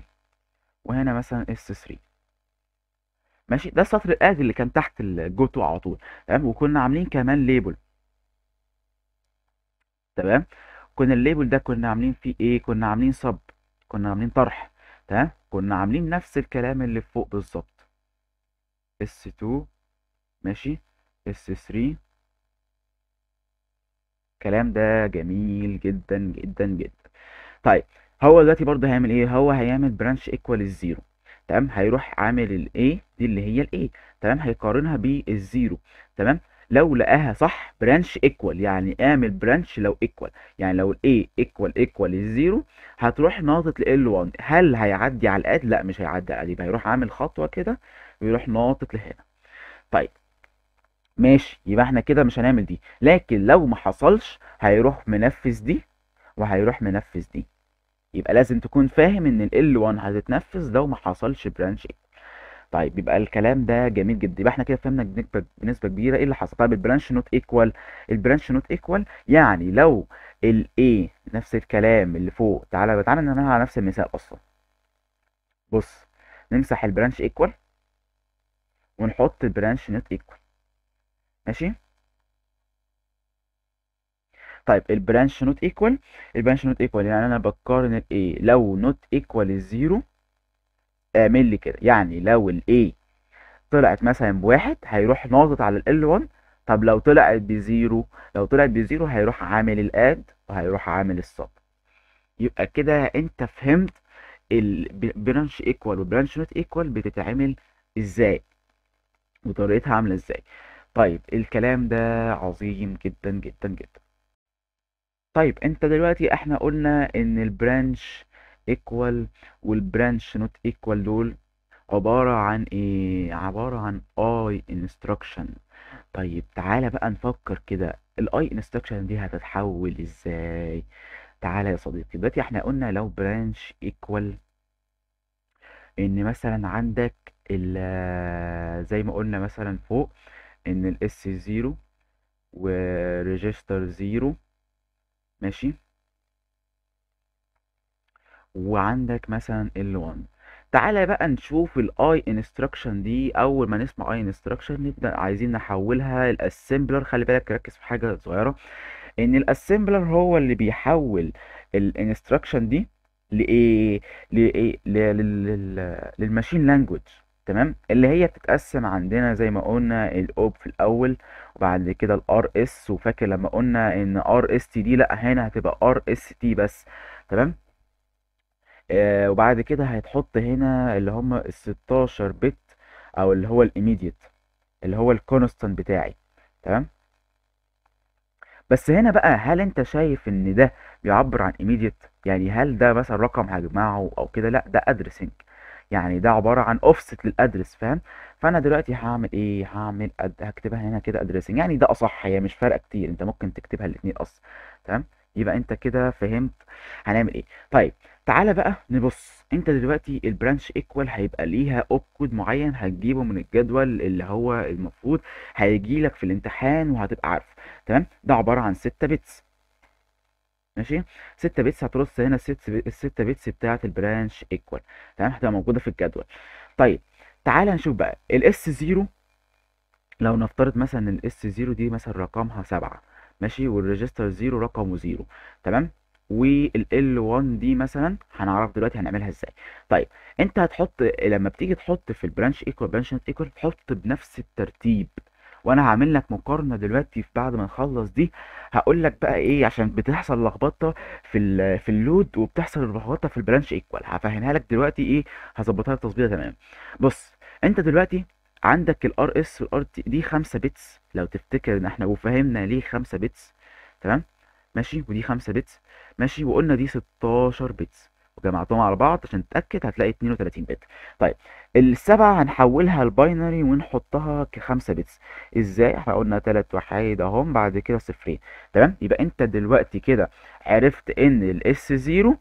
وهنا مثلا اس 3 ماشي ده السطر الآتي اللي كان تحت الجوتو على طول تمام وكنا عاملين كمان ليبل تمام كنا الليبل ده كنا عاملين فيه ايه كنا عاملين صب كنا عاملين طرح تمام كنا عاملين نفس الكلام اللي فوق بالظبط اس 2 ماشي اس 3 الكلام ده جميل جدا جدا جدا طيب هو دلوقتي برضه هيعمل ايه هو هيعمل برانش ايكوال الزيرو تمام هيروح عامل الايه دي اللي هي الايه تمام هيقارنها بالزيرو تمام لو لقاها صح برانش ايكوال يعني اعمل برانش لو ايكوال يعني لو الاي ايكوال ايكوال الزيرو هتروح ناطط لال 1 هل هيعدي على الاد لا مش هيعدي على الاد هيروح عامل خطوه كده ويروح ناطط لهنا طيب ماشي يبقى احنا كده مش هنعمل دي لكن لو ما حصلش هيروح منفذ دي وهيروح منفذ دي يبقى لازم تكون فاهم ان ال 1 هتتنفذ لو ما حصلش برانش طيب يبقى الكلام ده جميل جدا يبقى احنا كده فهمنا بنسبه كبيره ايه اللي حصل طيب البرانش نوت ايكوال البرانش نوت ايكوال يعني لو ال A نفس الكلام اللي فوق تعالى تعالى نعملها على نفس المثال اصلا بص نمسح البرانش ايكوال ونحط البرانش نوت ايكوال ماشي طيب البرانش نوت ايكوال البرانش نوت ايكوال يعني انا بقارن الاي لو نوت ايكوال الزيرو اعمل لي كده يعني لو الاي طلعت مثلا بواحد هيروح ناقط على ال 1 طب لو طلعت بزيرو لو طلعت بزيرو هيروح عامل الاد وهيروح عامل الصب يبقى كده انت فهمت البرانش ايكوال والبرانش نوت ايكوال بتتعمل ازاي وطريقتها عامله ازاي طيب الكلام ده عظيم جدا جدا جدا طيب انت دلوقتي احنا قلنا ان البرانش ايكوال والبرانش نوت ايكوال دول عبارة عن ايه عبارة عن اي انستراكشن طيب تعالى بقى نفكر كده الاي انستراكشن دي هتتحول ازاي تعالى يا صديقي دلوقتي احنا قلنا لو برانش ايكوال ان مثلا عندك زي ما قلنا مثلا فوق ان الاس زيرو وريجستر زيرو ماشي وعندك مثلا ال1 تعالى بقى نشوف الاي انستراكشن دي اول ما نسمع اي انستراكشن نبدا عايزين نحولها للاسمبلر خلي بالك ركز في حاجه صغيره ان الاسمبلر هو اللي بيحول الانستراكشن دي لايه لايه للماشين لانجوج تمام اللي هي بتتقسم عندنا زي ما قلنا الاوب في الاول وبعد كده الار اس وفاكر لما قلنا ان ار اس تي دي لا هنا هتبقى ار اس تي بس تمام آه وبعد كده هيتحط هنا اللي هم ال 16 بت او اللي هو الايميديت اللي هو الكونستانت بتاعي تمام بس هنا بقى هل انت شايف ان ده بيعبر عن ايميديت يعني هل ده مثلا رقم هجمعه او كده لا ده ادريسنج يعني ده عباره عن اوفست للادرس فاهم فانا دلوقتي هعمل ايه هعمل أد... هكتبها هنا كده ادريسنج يعني ده اصح هي مش فارقه كتير انت ممكن تكتبها الاثنين اصلا تمام يبقى انت كده فهمت هنعمل ايه طيب تعالى بقى نبص انت دلوقتي البرانش ايكوال هيبقى ليها اوب كود معين هتجيبه من الجدول اللي هو المفروض هيجي لك في الامتحان وهتبقى عارفه تمام ده عباره عن 6 بتس ماشي 6 بيتس هترص هنا ال 6 بيتس بتاعه البرانش ايكوال تمام هتبقى موجوده في الجدول طيب تعالى نشوف بقى الاس 0 لو نفترض مثلا الاس 0 دي مثلا رقمها 7 ماشي والريجستر 0 رقمه 0 تمام وال 1 دي مثلا هنعرف دلوقتي هنعملها ازاي طيب انت هتحط لما بتيجي تحط في البرانش ايكوال برانش ايكوال تحط بنفس الترتيب وانا هعمل لك مقارنه دلوقتي في بعد ما نخلص دي هقول لك بقى ايه عشان بتحصل لخبطه في في اللود وبتحصل لخبطه في البرانش ايكوال هفهمها لك دلوقتي ايه هظبطها لك تظبيطه تمام بص انت دلوقتي عندك الار اس والار تي دي 5 بتس لو تفتكر ان احنا وفهمنا ليه 5 بتس تمام ماشي ودي 5 بتس ماشي وقلنا دي 16 بتس جمعتهم على بعض عشان تتاكد هتلاقي 32 بت طيب السبعه هنحولها لباينري ونحطها كخمسه بتس ازاي احنا قلنا ثلاث وحيد اهم بعد كده صفرين تمام يبقى انت دلوقتي كده عرفت ان الاس 0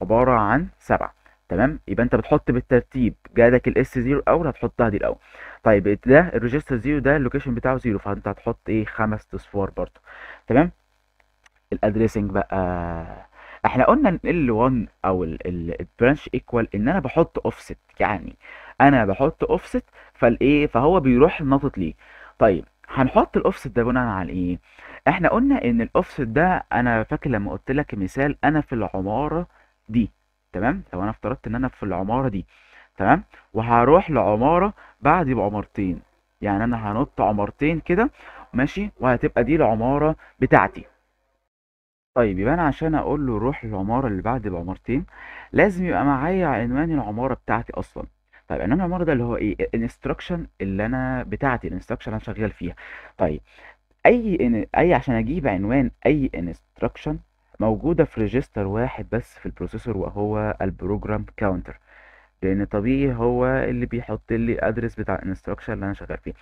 عباره عن سبعه تمام يبقى انت بتحط بالترتيب جالك الاس 0 الاول هتحطها دي الاول طيب ده الريجستر 0 ده اللوكيشن بتاعه 0 فانت هتحط ايه خمس اصفار برضه تمام الادريسنج بقى احنا قلنا ان ال1 او البرانش ايكوال ان انا بحط اوفست يعني انا بحط اوفست فالايه فهو بيروح ناطط ليه طيب هنحط الاوفست ده بناء على ايه احنا قلنا ان الاوفست ده انا فاكر لما قلت لك مثال انا في العماره دي تمام لو انا افترضت ان انا في العماره دي تمام وهروح لعماره بعد بعمارتين يعني انا هنط عمارتين كده ماشي وهتبقى دي العماره بتاعتي طيب يبقى أنا عشان أقول له روح للعمارة اللي بعد العمارتين لازم يبقى معايا عنوان العمارة بتاعتي أصلا طيب عنوان العمارة ده اللي هو إيه الانستراكشن اللي أنا بتاعتي الانستراكشن اللي أنا شغال فيها طيب أي إن... أي عشان أجيب عنوان أي انستراكشن موجودة في ريجستر واحد بس في البروسيسور وهو البروجرام كاونتر لان طبيعي هو اللي بيحط لي الادرس بتاع الانستراكشر اللي انا شغال فيه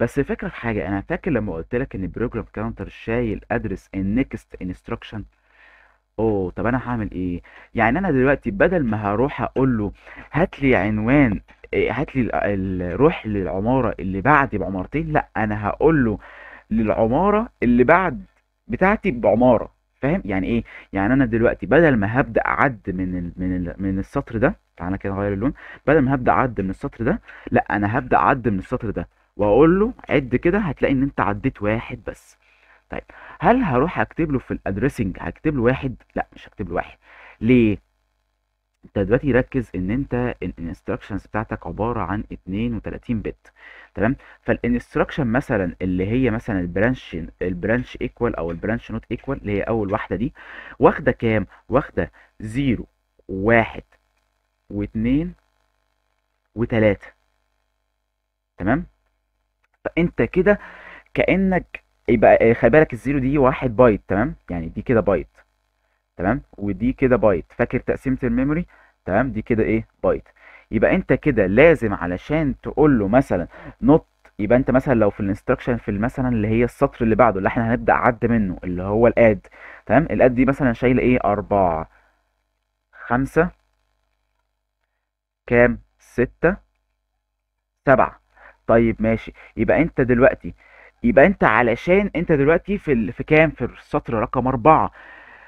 بس الفكره في حاجه انا فاكر لما قلت لك ان البروجرام كاونتر شايل ادرس النكست انستراكشن اوه طب انا هعمل ايه يعني انا دلوقتي بدل ما هروح اقول له هات لي عنوان إيه، هات لي روح للعماره اللي بعدي بعمارتين لا انا هقول له للعماره اللي بعد بتاعتي بعماره فاهم يعني ايه يعني انا دلوقتي بدل ما هبدا اعد من ال من ال من السطر ده تعالى كده نغير اللون بدل ما هبدا اعد من السطر ده لا انا هبدا اعد من السطر ده واقول له عد كده هتلاقي ان انت عديت واحد بس طيب هل هروح اكتب له في الادريسنج هكتب له واحد لا مش هكتب له واحد ليه انت دلوقتي ركز ان انت الانستراكشنز بتاعتك عباره عن 32 بت تمام فالانستراكشن مثلا اللي هي مثلا البرانش البرانش ايكوال او البرانش نوت ايكوال اللي هي اول واحده دي واخده كام واخده 0 1 واثنين وثلاثة تمام فانت كده كانك يبقى آه، خلي بالك الزيرو دي واحد بايت تمام يعني دي كده بايت تمام ودي كده بايت فاكر تقسيمه الميموري تمام دي كده ايه بايت يبقى انت كده لازم علشان تقول له مثلا نوت يبقى انت مثلا لو في الانستركشن في مثلا اللي هي السطر اللي بعده اللي احنا هنبدا عد منه اللي هو الاد تمام الاد دي مثلا شايله ايه 4 5 كام ستة سبعة طيب ماشي يبقى انت دلوقتي يبقى انت علشان انت دلوقتي في ال... في كام في السطر رقم أربعة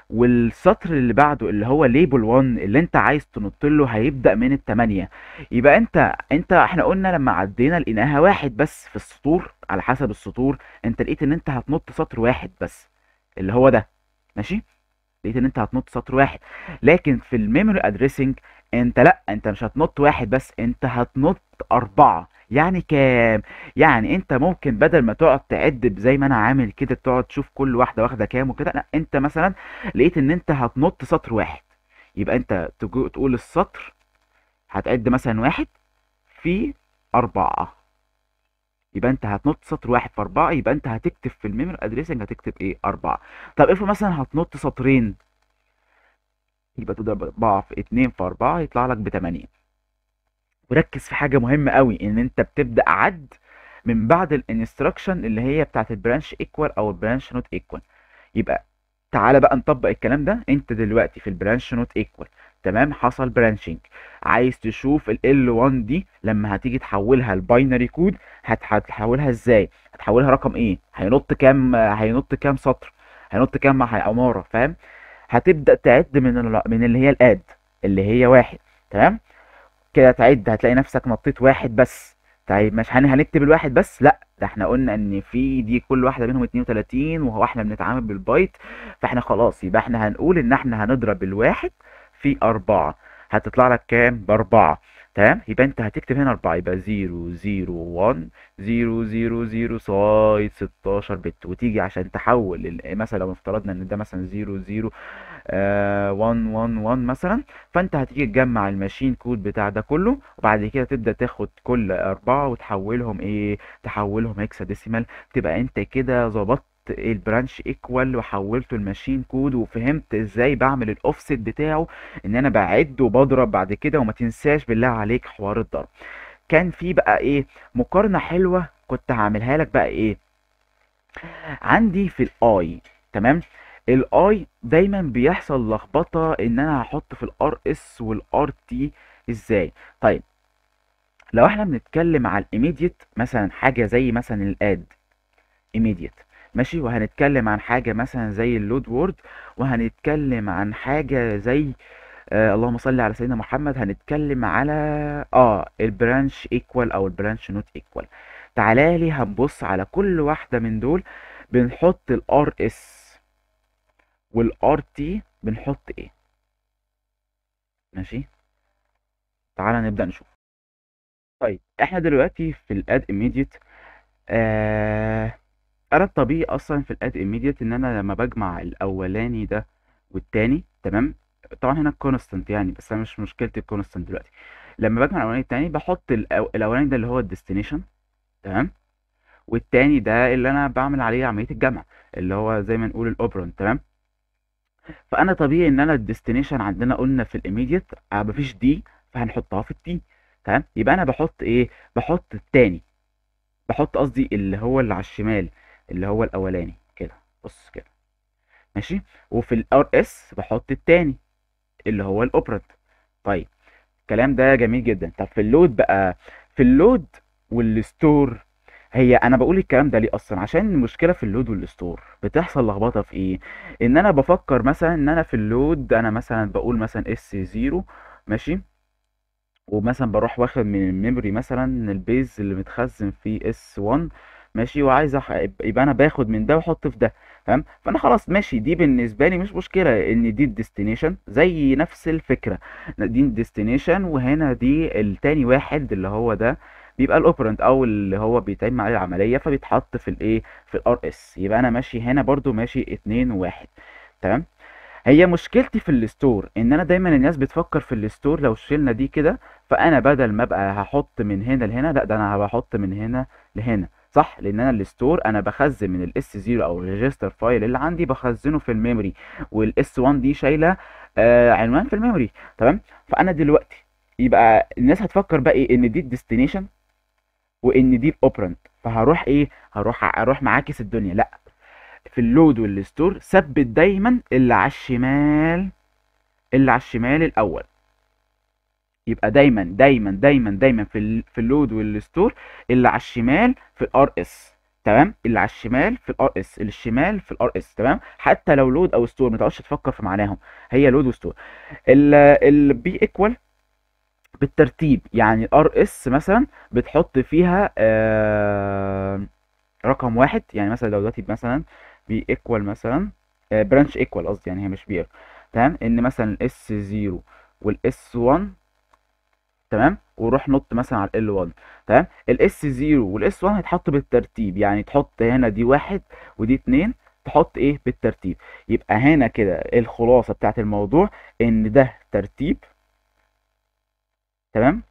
والسطر اللي بعده اللي هو ليبل 1 اللي انت عايز تنط له هيبدا من التمانية يبقى انت انت احنا قلنا لما عدينا لقيناها واحد بس في السطور على حسب السطور انت لقيت ان انت هتنط سطر واحد بس اللي هو ده ماشي لقيت ان انت هتنط سطر واحد لكن في الميموري ادريسنج انت لا انت مش هتنط واحد بس انت هتنط اربعه يعني كام يعني انت ممكن بدل ما تقعد تعد زي ما انا عامل كده تقعد تشوف كل واحده واخده كام وكده لا انت مثلا لقيت ان انت هتنط سطر واحد يبقى انت تقول السطر هتعد مثلا واحد في أربعة يبقى انت هتنط سطر واحد في أربعة يبقى انت هتكتب في الميموري ادريسنج هتكتب ايه أربعة طب افرض مثلا هتنط سطرين يبقى 2 4 في 2 في 4 يطلع لك ب 8 وركز في حاجه مهمه قوي ان انت بتبدا عد من بعد الانستراكشن اللي هي بتاعت البرانش ايكوال او البرانش نوت ايكوال يبقى تعالى بقى نطبق الكلام ده انت دلوقتي في البرانش نوت ايكوال تمام حصل برانشنج عايز تشوف ال L1 دي لما هتيجي تحولها لباينري كود هتحولها ازاي هتحولها رقم ايه هينط كام هينط كام سطر هينط كام عماره فاهم هتبدا تعد من من اللي هي الاد اللي هي واحد تمام كده تعد هتلاقي نفسك نطيت واحد بس طيب مش هنكتب الواحد بس لا ده احنا قلنا ان في دي كل واحده منهم 32 وهو احنا بنتعامل بالبايت فاحنا خلاص يبقى احنا هنقول ان احنا هنضرب الواحد في أربعة هتطلع لك كام بأربعة تمام يبقى انت هتكتب هنا 4 يبقى 0 0 1 0 0 0 سايد 16 بت وتيجي عشان تحول مثلا لو افترضنا ان ده مثلا 0 0 1 1 1 مثلا فانت هتيجي تجمع الماشين كود بتاع ده كله وبعد كده تبدا تاخد كل اربعه وتحولهم ايه تحولهم هيكسا ديسيمال تبقى انت كده ظبطت البرانش ايكوال وحولته الماشين كود وفهمت ازاي بعمل الاوفست بتاعه ان انا بعد وبضرب بعد كده وما تنساش بالله عليك حوار الضرب كان في بقى ايه مقارنه حلوه كنت هعملها لك بقى ايه عندي في الاي تمام الاي دايما بيحصل لخبطه ان انا هحط في الار اس والار تي ازاي طيب لو احنا بنتكلم على الايميديت مثلا حاجه زي مثلا الاد ايميديت ماشي وهنتكلم عن حاجه مثلا زي اللود وورد وهنتكلم عن حاجه زي آه اللهم صل على سيدنا محمد هنتكلم على اه البرانش ايكوال او البرانش نوت ايكوال تعالى لي هنبص على كل واحده من دول بنحط الار اس والار تي بنحط ايه ماشي تعالى نبدا نشوف طيب احنا دلوقتي في الاد immediate آه انا الطبيعي اصلا في الاد immediate ان انا لما بجمع الاولاني ده والتاني تمام طبعا هنا الكونستنت يعني بس انا مش مشكلتي الكونستنت دلوقتي لما بجمع الاولاني والتاني بحط الاولاني ده اللي هو الديستنيشن تمام والتاني ده اللي انا بعمل عليه عمليه الجمع اللي هو زي ما نقول الاوبرون تمام فانا طبيعي ان انا الديستنيشن عندنا قلنا في الايميديت آه، مفيش دي فهنحطها في التي تمام يبقى انا بحط ايه بحط التاني بحط قصدي اللي هو اللي على الشمال اللي هو الاولاني كده بص كده ماشي وفي الار اس بحط التاني اللي هو الاوبرت طيب الكلام ده جميل جدا طب في اللود بقى في اللود والستور هي انا بقول الكلام ده ليه اصلا عشان المشكله في اللود والستور بتحصل لخبطه في ايه ان انا بفكر مثلا ان انا في اللود انا مثلا بقول مثلا اس 0 ماشي ومثلا بروح واخد من الميموري مثلا البيز اللي متخزن فيه اس 1 ماشي وعايز أح... يبقى انا باخد من ده واحط في ده تمام فانا خلاص ماشي دي بالنسبه لي مش مشكله ان دي الديستنيشن زي نفس الفكره دي الديستنيشن وهنا دي التاني واحد اللي هو ده بيبقى الاوبرنت او اللي هو بيتم عليه العمليه فبيتحط في الايه في الار اس يبقى انا ماشي هنا برده ماشي 2 و1 تمام هي مشكلتي في الستور ان انا دايما الناس بتفكر في الستور لو شلنا دي كده فانا بدل ما ابقى هحط من هنا لهنا لا ده انا هحط من هنا لهنا صح لان انا الستور انا بخزن من الاس 0 او الريجستر فايل اللي عندي بخزنه في الميموري والاس 1 دي شايله آه عنوان في الميموري تمام فانا دلوقتي يبقى الناس هتفكر بقى ايه ان دي الديستنيشن وان دي الاوبرنت فهروح ايه هروح اروح معاكس الدنيا لا في اللود والستور ثبت دايما اللي على الشمال اللي على الشمال الاول يبقى دايما دايما دايما دايما في في اللود والستور اللي على الشمال في الار اس تمام اللي على الشمال في الار اس اللي الشمال في الار اس تمام حتى لو لود او ستور ما تقعدش تفكر في معناهم هي لود وستور البي ايكوال بالترتيب يعني الار اس مثلا بتحط فيها آه رقم واحد يعني مثلا لو دلوقتي مثلا بي ايكوال مثلا آه برانش ايكوال قصدي يعني هي مش بي تمام ان مثلا الاس 0 والاس 1 تمام وروح نط مثلا على ال 1 تمام الاس 0 والاس 1 هيتحطوا بالترتيب يعني تحط هنا دي واحد ودي اتنين تحط ايه بالترتيب يبقى هنا كده الخلاصه بتاعت الموضوع ان ده ترتيب تمام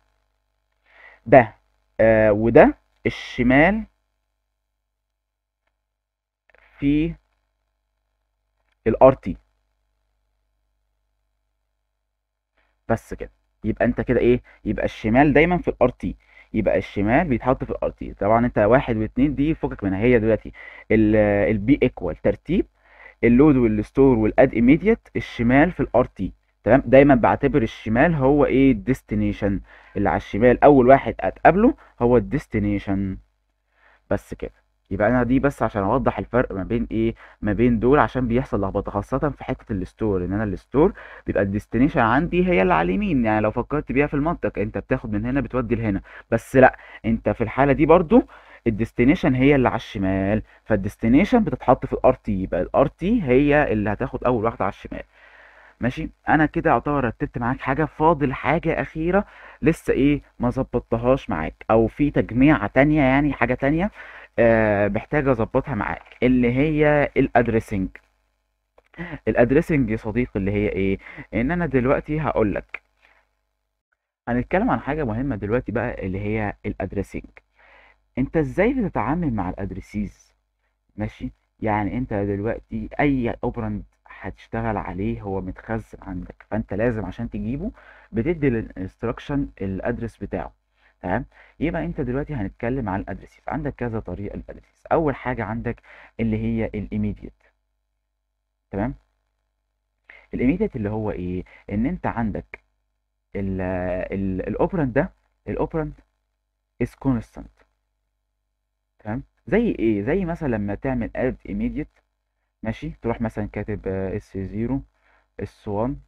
ده آه وده الشمال في الار تي بس كده يبقى انت كده ايه يبقى الشمال دايما في الار تي يبقى الشمال بيتحط في الار تي طبعا انت واحد واثنين دي فكك منها هي دلوقتي البي ايكوال آه، ترتيب اللود والستور والاد ايميديت الشمال في الار تي تمام دايما بعتبر الشمال هو ايه الديستنيشن اللي على الشمال اول واحد هتقابله هو الديستنيشن بس كده يبقى انا دي بس عشان اوضح الفرق ما بين ايه ما بين دول عشان بيحصل لخبطه خاصه في حته الستور ان انا الستور بيبقى الديستنيشن عندي هي اللي على اليمين يعني لو فكرت بيها في المنطق انت بتاخد من هنا بتودي لهنا بس لا انت في الحاله دي برضو الديستنيشن هي اللي على الشمال فالديستنيشن بتتحط في الار تي يبقى الار تي هي اللي هتاخد اول واحده على الشمال ماشي انا كده اعتبر رتبت معاك حاجه فاضل حاجه اخيره لسه ايه ما ظبطتهاش معاك او في تجميعه تانية يعني حاجه تانية آه، محتاج اظبطها معاك اللي هي الادريسنج الادريسنج يا صديقي اللي هي ايه ان انا دلوقتي هقول لك هنتكلم عن حاجه مهمه دلوقتي بقى اللي هي الادريسنج انت ازاي بتتعامل مع الادريسيز ماشي يعني انت دلوقتي اي اوبرند هتشتغل عليه هو متخزن عندك فانت لازم عشان تجيبه بتدي الانستراكشن الادرس بتاعه تمام يبقى انت دلوقتي هنتكلم على الادريسيف عندك كذا طريقه للادريسيف اول حاجه عندك اللي هي الايميديت تمام الايميديت اللي هو ايه ان انت عندك الاوبرند ده الاوبرند از كونستانت تمام زي ايه زي مثلا لما تعمل اد ايميديت ماشي تروح مثلا كاتب اس 0 اس 1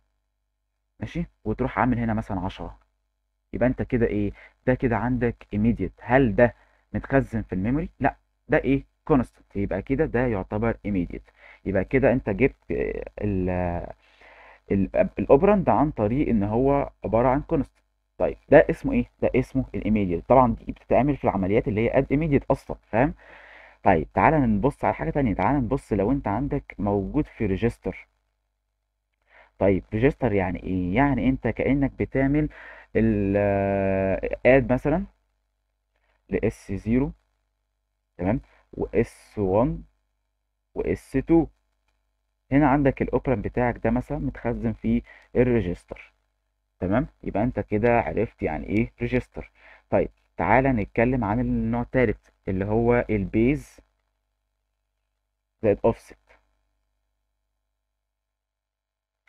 ماشي وتروح عامل هنا مثلا 10 يبقى انت كده ايه ده كده عندك immediate هل ده متخزن في الميموري لا ده ايه constant يبقى كده ده يعتبر immediate يبقى كده انت جبت ال الاوبراند عن طريق ان هو عباره عن كونست طيب ده اسمه ايه ده اسمه الايميديت طبعا دي بتتعمل في العمليات اللي هي اد ايميديت اصلا فاهم طيب تعالى نبص على حاجه تانية تعالى نبص لو انت عندك موجود في ريجستر طيب ريجستر يعني ايه يعني انت كانك بتعمل ال اد آه، مثلا لاس 0 تمام واس 1 واس 2 هنا عندك الاوبران بتاعك ده مثلا متخزن في الريجستر تمام يبقى انت كده عرفت يعني ايه ريجستر طيب تعالى نتكلم عن النوع الثالث اللي هو البيز زائد اوفست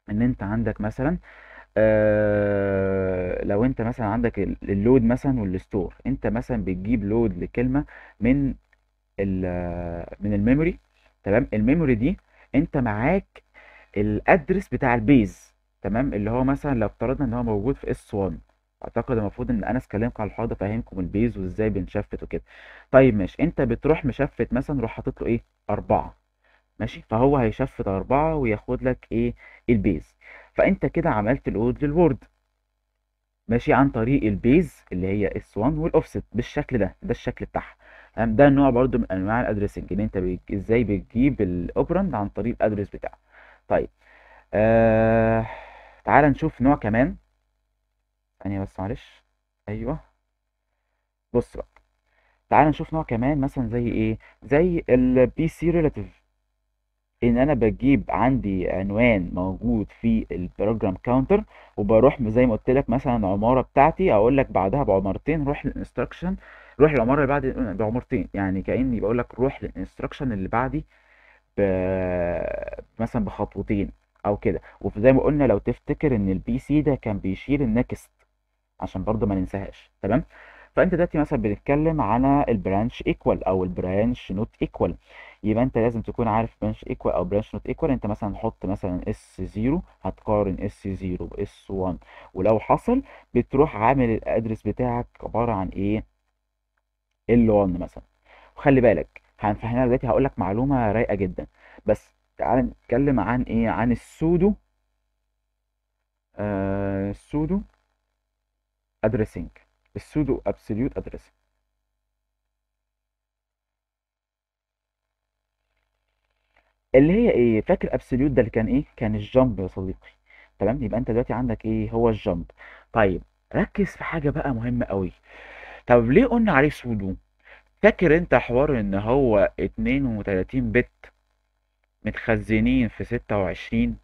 ان انت عندك مثلا آه آه، لو انت مثلا عندك اللود مثلا والستور انت مثلا بتجيب لود لكلمه من من الميموري تمام الميموري دي انت معاك الادرس بتاع البيز تمام اللي هو مثلا لو افترضنا ان هو موجود في اس 1 اعتقد المفروض ان انس كلمكم على الحوار ده فاهمكم البيز وازاي بنشفت وكده طيب ماشي انت بتروح مشفت مثلا روح حاطط له ايه اربعه ماشي فهو هيشفت أربعة وياخد لك إيه البيز فأنت كده عملت الأود للوورد ماشي عن طريق البيز اللي هي اس 1 والاوفست بالشكل ده ده الشكل بتاعها ده نوع برضو من انواع الادريسنج ان انت بيج... ازاي بتجيب الاوبرند عن طريق الادرس بتاعه طيب آه... تعالى نشوف نوع كمان ثانيه بس معلش ايوه بص بقى تعالى نشوف نوع كمان مثلا زي ايه زي البي سي ريلاتيف ان انا بجيب عندي عنوان موجود في البروجرام كاونتر وبروح زي ما قلت لك مثلا عماره بتاعتي اقول لك بعدها بعمارتين روح للانستراكشن روح العماره اللي بعد آه، بعمارتين يعني كاني بقول لك روح للانستراكشن اللي بعدي ب... مثلا بخطوتين او كده وزي ما قلنا لو تفتكر ان البي سي ده كان بيشيل النكست عشان برضه ما ننساهاش تمام فانت دلوقتي مثلا بنتكلم على البرانش ايكوال او البرانش نوت ايكوال يبقى انت لازم تكون عارف برانش ايكوال او برانش نوت ايكوال انت مثلا حط مثلا اس 0 هتقارن اس 0 باس 1 ولو حصل بتروح عامل الادرس بتاعك عباره عن ايه ال 1 مثلا وخلي بالك هنفهمها دلوقتي هقول لك معلومه رايقه جدا بس تعال نتكلم عن ايه عن السودو السودو ادريسنج السودو ابسوليوت ادريسنج اللي هي ايه فاكر ابسوليوت ده اللي كان ايه كان الجامب يا صديقي تمام يبقى انت دلوقتي عندك ايه هو الجامب طيب ركز في حاجه بقى مهمه قوي طب ليه قلنا عليه سودو فاكر انت حوار ان هو 32 بت متخزنين في 26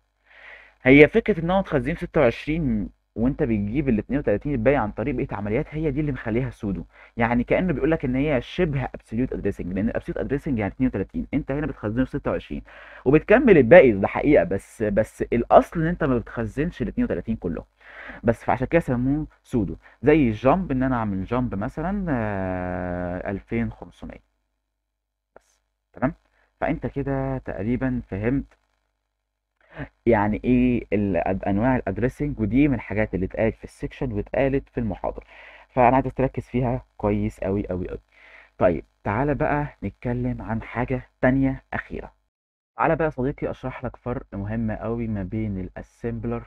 هي فكره ان هو متخزنين في 26 وانت بتجيب ال 32 الباقي عن طريق بقيه عمليات هي دي اللي مخليها سودو يعني كانه بيقول لك ان هي شبه ابسوليوت ادريسنج لان الابسوليوت ادريسنج يعني 32 انت هنا بتخزنه في 26 وبتكمل الباقي ده حقيقه بس بس الاصل ان انت ما بتخزنش ال 32 كلهم بس فعشان كده سموه سودو زي الجامب ان انا اعمل جامب مثلا 2500 آه، بس تمام فانت كده تقريبا فهمت يعني ايه انواع الادريسنج ودي من الحاجات اللي اتقالت في السكشن واتقالت في المحاضره فانا عايزك تركز فيها كويس قوي قوي قوي طيب تعالى بقى نتكلم عن حاجه تانية اخيره تعالى بقى يا صديقي اشرح لك فرق مهم قوي ما بين الاسمبلر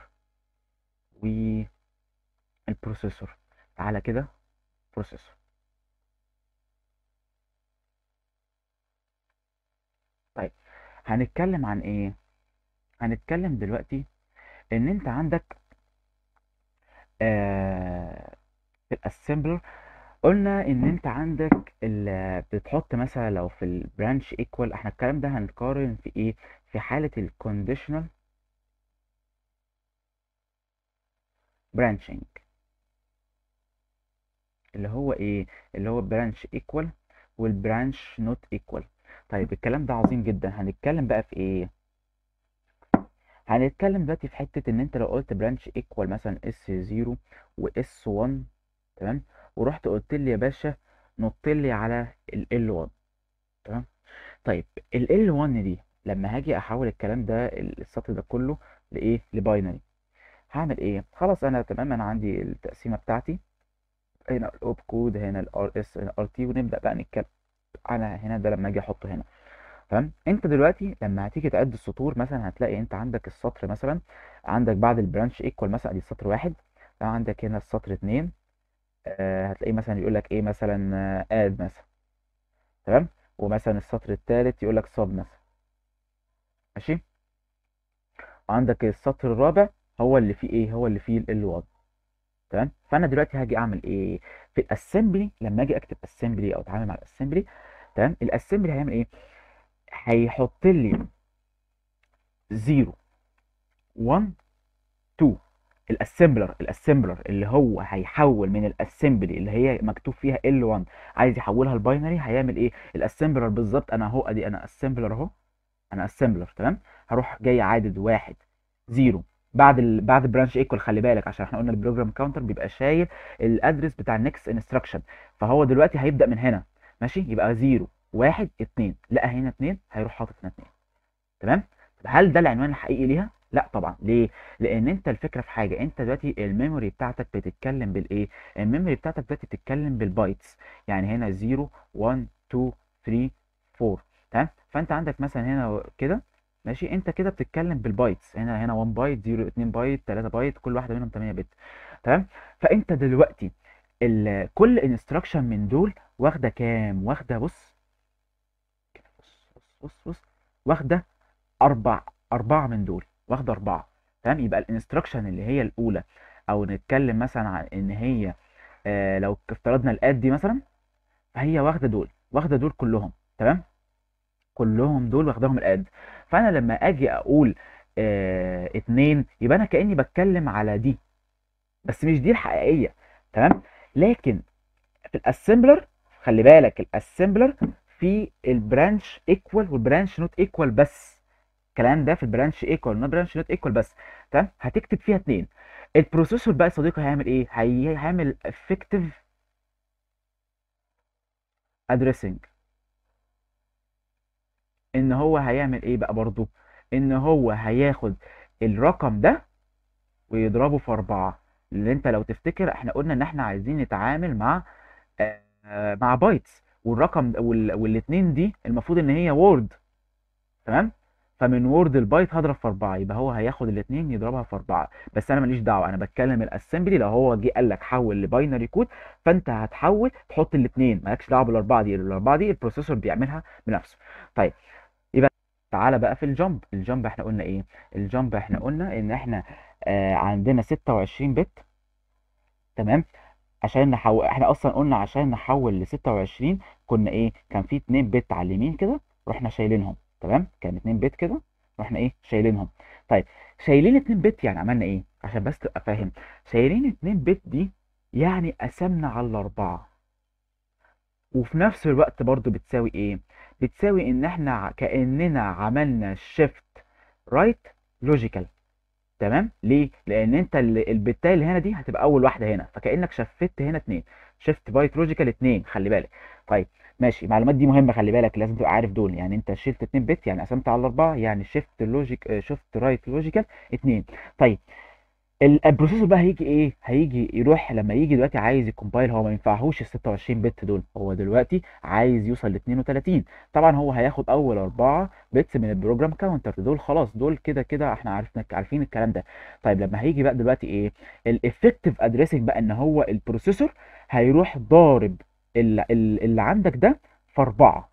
والبروسيسور تعالى كده بروسيسور طيب هنتكلم عن ايه هنتكلم دلوقتي ان انت عندك آه في الاسمبلر قلنا ان انت عندك بتحط مثلا لو في البرانش ايكوال احنا الكلام ده هنقارن في ايه في حالة الكونديشنال برانشنج اللي هو ايه اللي هو برانش ايكوال والبرانش نوت ايكوال طيب الكلام ده عظيم جدا هنتكلم بقى في ايه هنتكلم دلوقتي في حته ان انت لو قلت برانش ايكوال مثلا اس 0 واس 1 تمام ورحت قلت لي يا باشا نط لي على ال 1 تمام طيب ال 1 دي لما هاجي احول الكلام ده السطر ده كله لايه لباينري هعمل ايه خلاص انا تمام انا عندي التقسيمه بتاعتي هنا الاوب كود هنا الار اس ار تي ونبدا بقى نتكلم على هنا ده لما اجي احطه هنا تمام انت دلوقتي لما هتيجي تعد السطور مثلا هتلاقي انت عندك السطر مثلا عندك بعد البرانش ايكوال مثلا دي السطر واحد لو عندك هنا السطر اتنين آه هتلاقيه مثلا يقول لك ايه مثلا آه اد مثلا تمام ومثلا السطر الثالث يقول لك صاب مثلا ماشي عندك السطر الرابع هو اللي فيه ايه هو اللي فيه الواد تمام فانا دلوقتي هاجي اعمل ايه في الاسمبلي لما اجي اكتب اسمبلي او اتعامل مع الاسمبلي تمام الاسمبلي هيعمل ايه هيحط لي 0 1 2 الاسمبلر الاسمبلر اللي هو هيحول من الاسمبلي اللي هي مكتوب فيها ال 1 عايز يحولها لباينري هيعمل ايه الاسمبلر بالظبط انا اهو ادي انا اسمبلر اهو انا اسمبلر تمام هروح جاي عادد واحد زيرو بعد ال... بعد برانش ايكوال خلي بالك عشان احنا قلنا البروجرام كاونتر بيبقى شايل الادرس بتاع النكست انستراكشن فهو دلوقتي هيبدا من هنا ماشي يبقى زيرو واحد اثنين لقى هنا اثنين هيروح حاطط هنا اثنين تمام طب هل ده العنوان الحقيقي ليها لا طبعا ليه لان انت الفكره في حاجه انت دلوقتي الميموري بتاعتك بتتكلم بالايه الميموري بتاعتك دلوقتي بتتكلم بالبايتس يعني هنا 0 1 2 3 4 تمام فانت عندك مثلا هنا كده ماشي انت كده بتتكلم بالبايتس هنا هنا 1 بايت 0 2 بايت 3 بايت كل واحده منهم 8 بت تمام فانت دلوقتي كل انستراكشن من دول واخده كام واخده بص بص بص واخده اربع اربعه من دول واخده اربعه تمام يبقى الانستراكشن اللي هي الاولى او نتكلم مثلا عن ان هي آه لو افترضنا الاد دي مثلا فهي واخده دول واخده دول كلهم تمام كلهم دول واخدهم الاد فانا لما اجي اقول آه اتنين يبقى انا كاني بتكلم على دي بس مش دي الحقيقيه تمام لكن في الاسمبلر خلي بالك الاسمبلر في البرانش ايكوال والبرانش نوت ايكوال بس الكلام ده في البرانش ايكوال نوت برانش نوت ايكوال بس تمام هتكتب فيها اتنين البروسيسور بقى يا صديقي هيعمل ايه هيعمل افكتيف ادريسنج ان هو هيعمل ايه بقى برضو ان هو هياخد الرقم ده ويضربه في أربعة اللي انت لو تفتكر احنا قلنا ان احنا عايزين نتعامل مع آه مع بايتس والرقم والاثنين دي المفروض ان هي وورد تمام فمن وورد البايت هضرب في 4 يبقى هو هياخد الاثنين يضربها في 4 بس انا ماليش دعوه انا بتكلم الاسمبلي لو هو جه قال لك حول لباينري كود فانت هتحول تحط الاثنين مالكش دعوه بالاربعه دي الاربعه دي البروسيسور بيعملها بنفسه طيب يبقى تعالى بقى في الجامب الجامب احنا قلنا ايه الجامب احنا قلنا ان احنا آه عندنا 26 بت تمام عشان نحول احنا اصلا قلنا عشان نحول ل 26 كنا ايه كان في 2 بت على اليمين كده رحنا شايلينهم تمام كان 2 بت كده رحنا ايه شايلينهم طيب شايلين 2 بت يعني عملنا ايه عشان بس تبقى فاهم شايلين 2 بت دي يعني قسمنا على الاربعه وفي نفس الوقت برضو بتساوي ايه بتساوي ان احنا كاننا عملنا شيفت رايت لوجيكال تمام ليه لان انت البتاي اللي هنا دي هتبقى اول واحده هنا فكانك شفت هنا اتنين شفت بايتولوجيكال اتنين خلي بالك طيب ماشي المعلومات دي مهمه خلي بالك لازم تبقى عارف دول يعني انت شلت اتنين بت يعني قسمت على اربعه يعني شفت لوجيك شفت رايت لوجيكال اتنين طيب البروسيسور بقى هيجي ايه هيجي يروح لما يجي دلوقتي عايز يكمبايل هو ما ينفعهوش ال 26 بت دول هو دلوقتي عايز يوصل ل 32 طبعا هو هياخد اول اربعه بتس من البروجرام كاونتر دول خلاص دول كده كده احنا عارفين عارفين الكلام ده طيب لما هيجي بقى دلوقتي ايه الافكتيف ادريسنج بقى ان هو البروسيسور هيروح ضارب اللي, اللي عندك ده في اربعه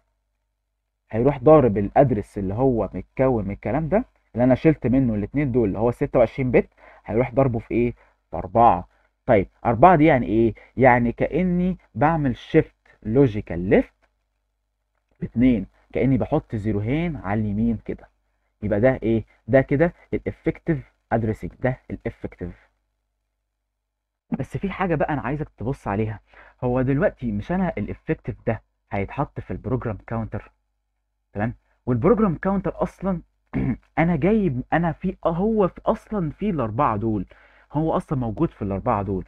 هيروح ضارب الادرس اللي هو متكون من الكلام ده اللي انا شلت منه الاثنين دول اللي هو 26 بت هيروح ضربه في ايه؟ في 4 طيب 4 دي يعني ايه؟ يعني كاني بعمل شيفت لوجيكال ليفت 2 كاني بحط زيروهين على اليمين كده يبقى ده ايه؟ ده كده الافكتيف ادريسنج ده الافكتيف بس في حاجه بقى انا عايزك تبص عليها هو دلوقتي مش انا الافكتيف ده هيتحط في البروجرام كاونتر تمام والبروجرام كاونتر اصلا انا جايب انا في هو في اصلا في الاربعه دول هو اصلا موجود في الاربعه دول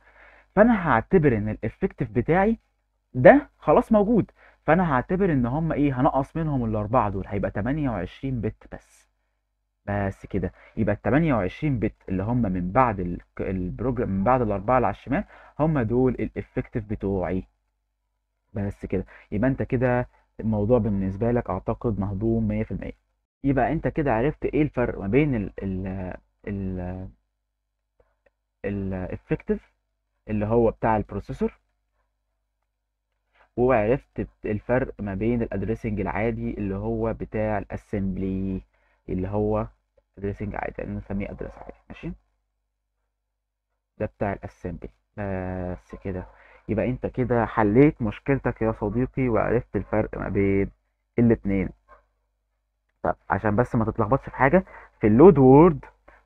فانا هعتبر ان الافكتيف بتاعي ده خلاص موجود فانا هعتبر ان هم ايه هنقص منهم الاربعه دول هيبقى 28 بت بس بس كده يبقى ال 28 بت اللي هم من بعد البروجرام من بعد الاربعه اللي على الشمال هم دول الافكتيف بتوعي بس كده يبقى انت كده الموضوع بالنسبه لك اعتقد مهضوم 100% يبقى انت كده عرفت ايه الفرق ما بين ال ال ال effective اللي هو بتاع البروسيسور وعرفت الفرق ما بين الادريسنج العادي اللي هو بتاع الاسمبلي اللي هو ادريسنج عادي يعني نسميه ادريس عادي ماشي ده بتاع الاسمبلي بس كده يبقى انت كده حليت مشكلتك يا صديقي وعرفت الفرق ما بين الاتنين طب عشان بس ما تتلخبطش في حاجه في اللود وورد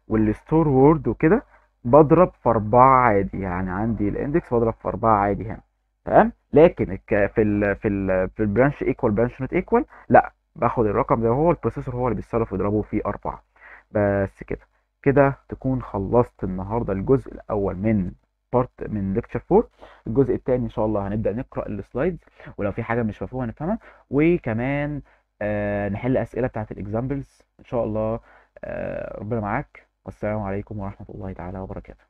والستور وورد وكده بضرب في أربعة عادي يعني عندي الاندكس بضرب في أربعة عادي هنا تمام لكن في الـ في الـ في البرانش ايكوال برانش نوت ايكوال لا باخد الرقم ده هو البروسيسور هو اللي بيتصرف يضربه في أربعة بس كده كده تكون خلصت النهارده الجزء الأول من بارت من ليكتشر 4 الجزء الثاني ان شاء الله هنبدا نقرا السلايدز ولو في حاجه مش مفهومه هنفهمها وكمان آه، نحل اسئله بتاعه الاكزامبلز ان شاء الله آه، ربنا معاك والسلام عليكم ورحمه الله تعالى وبركاته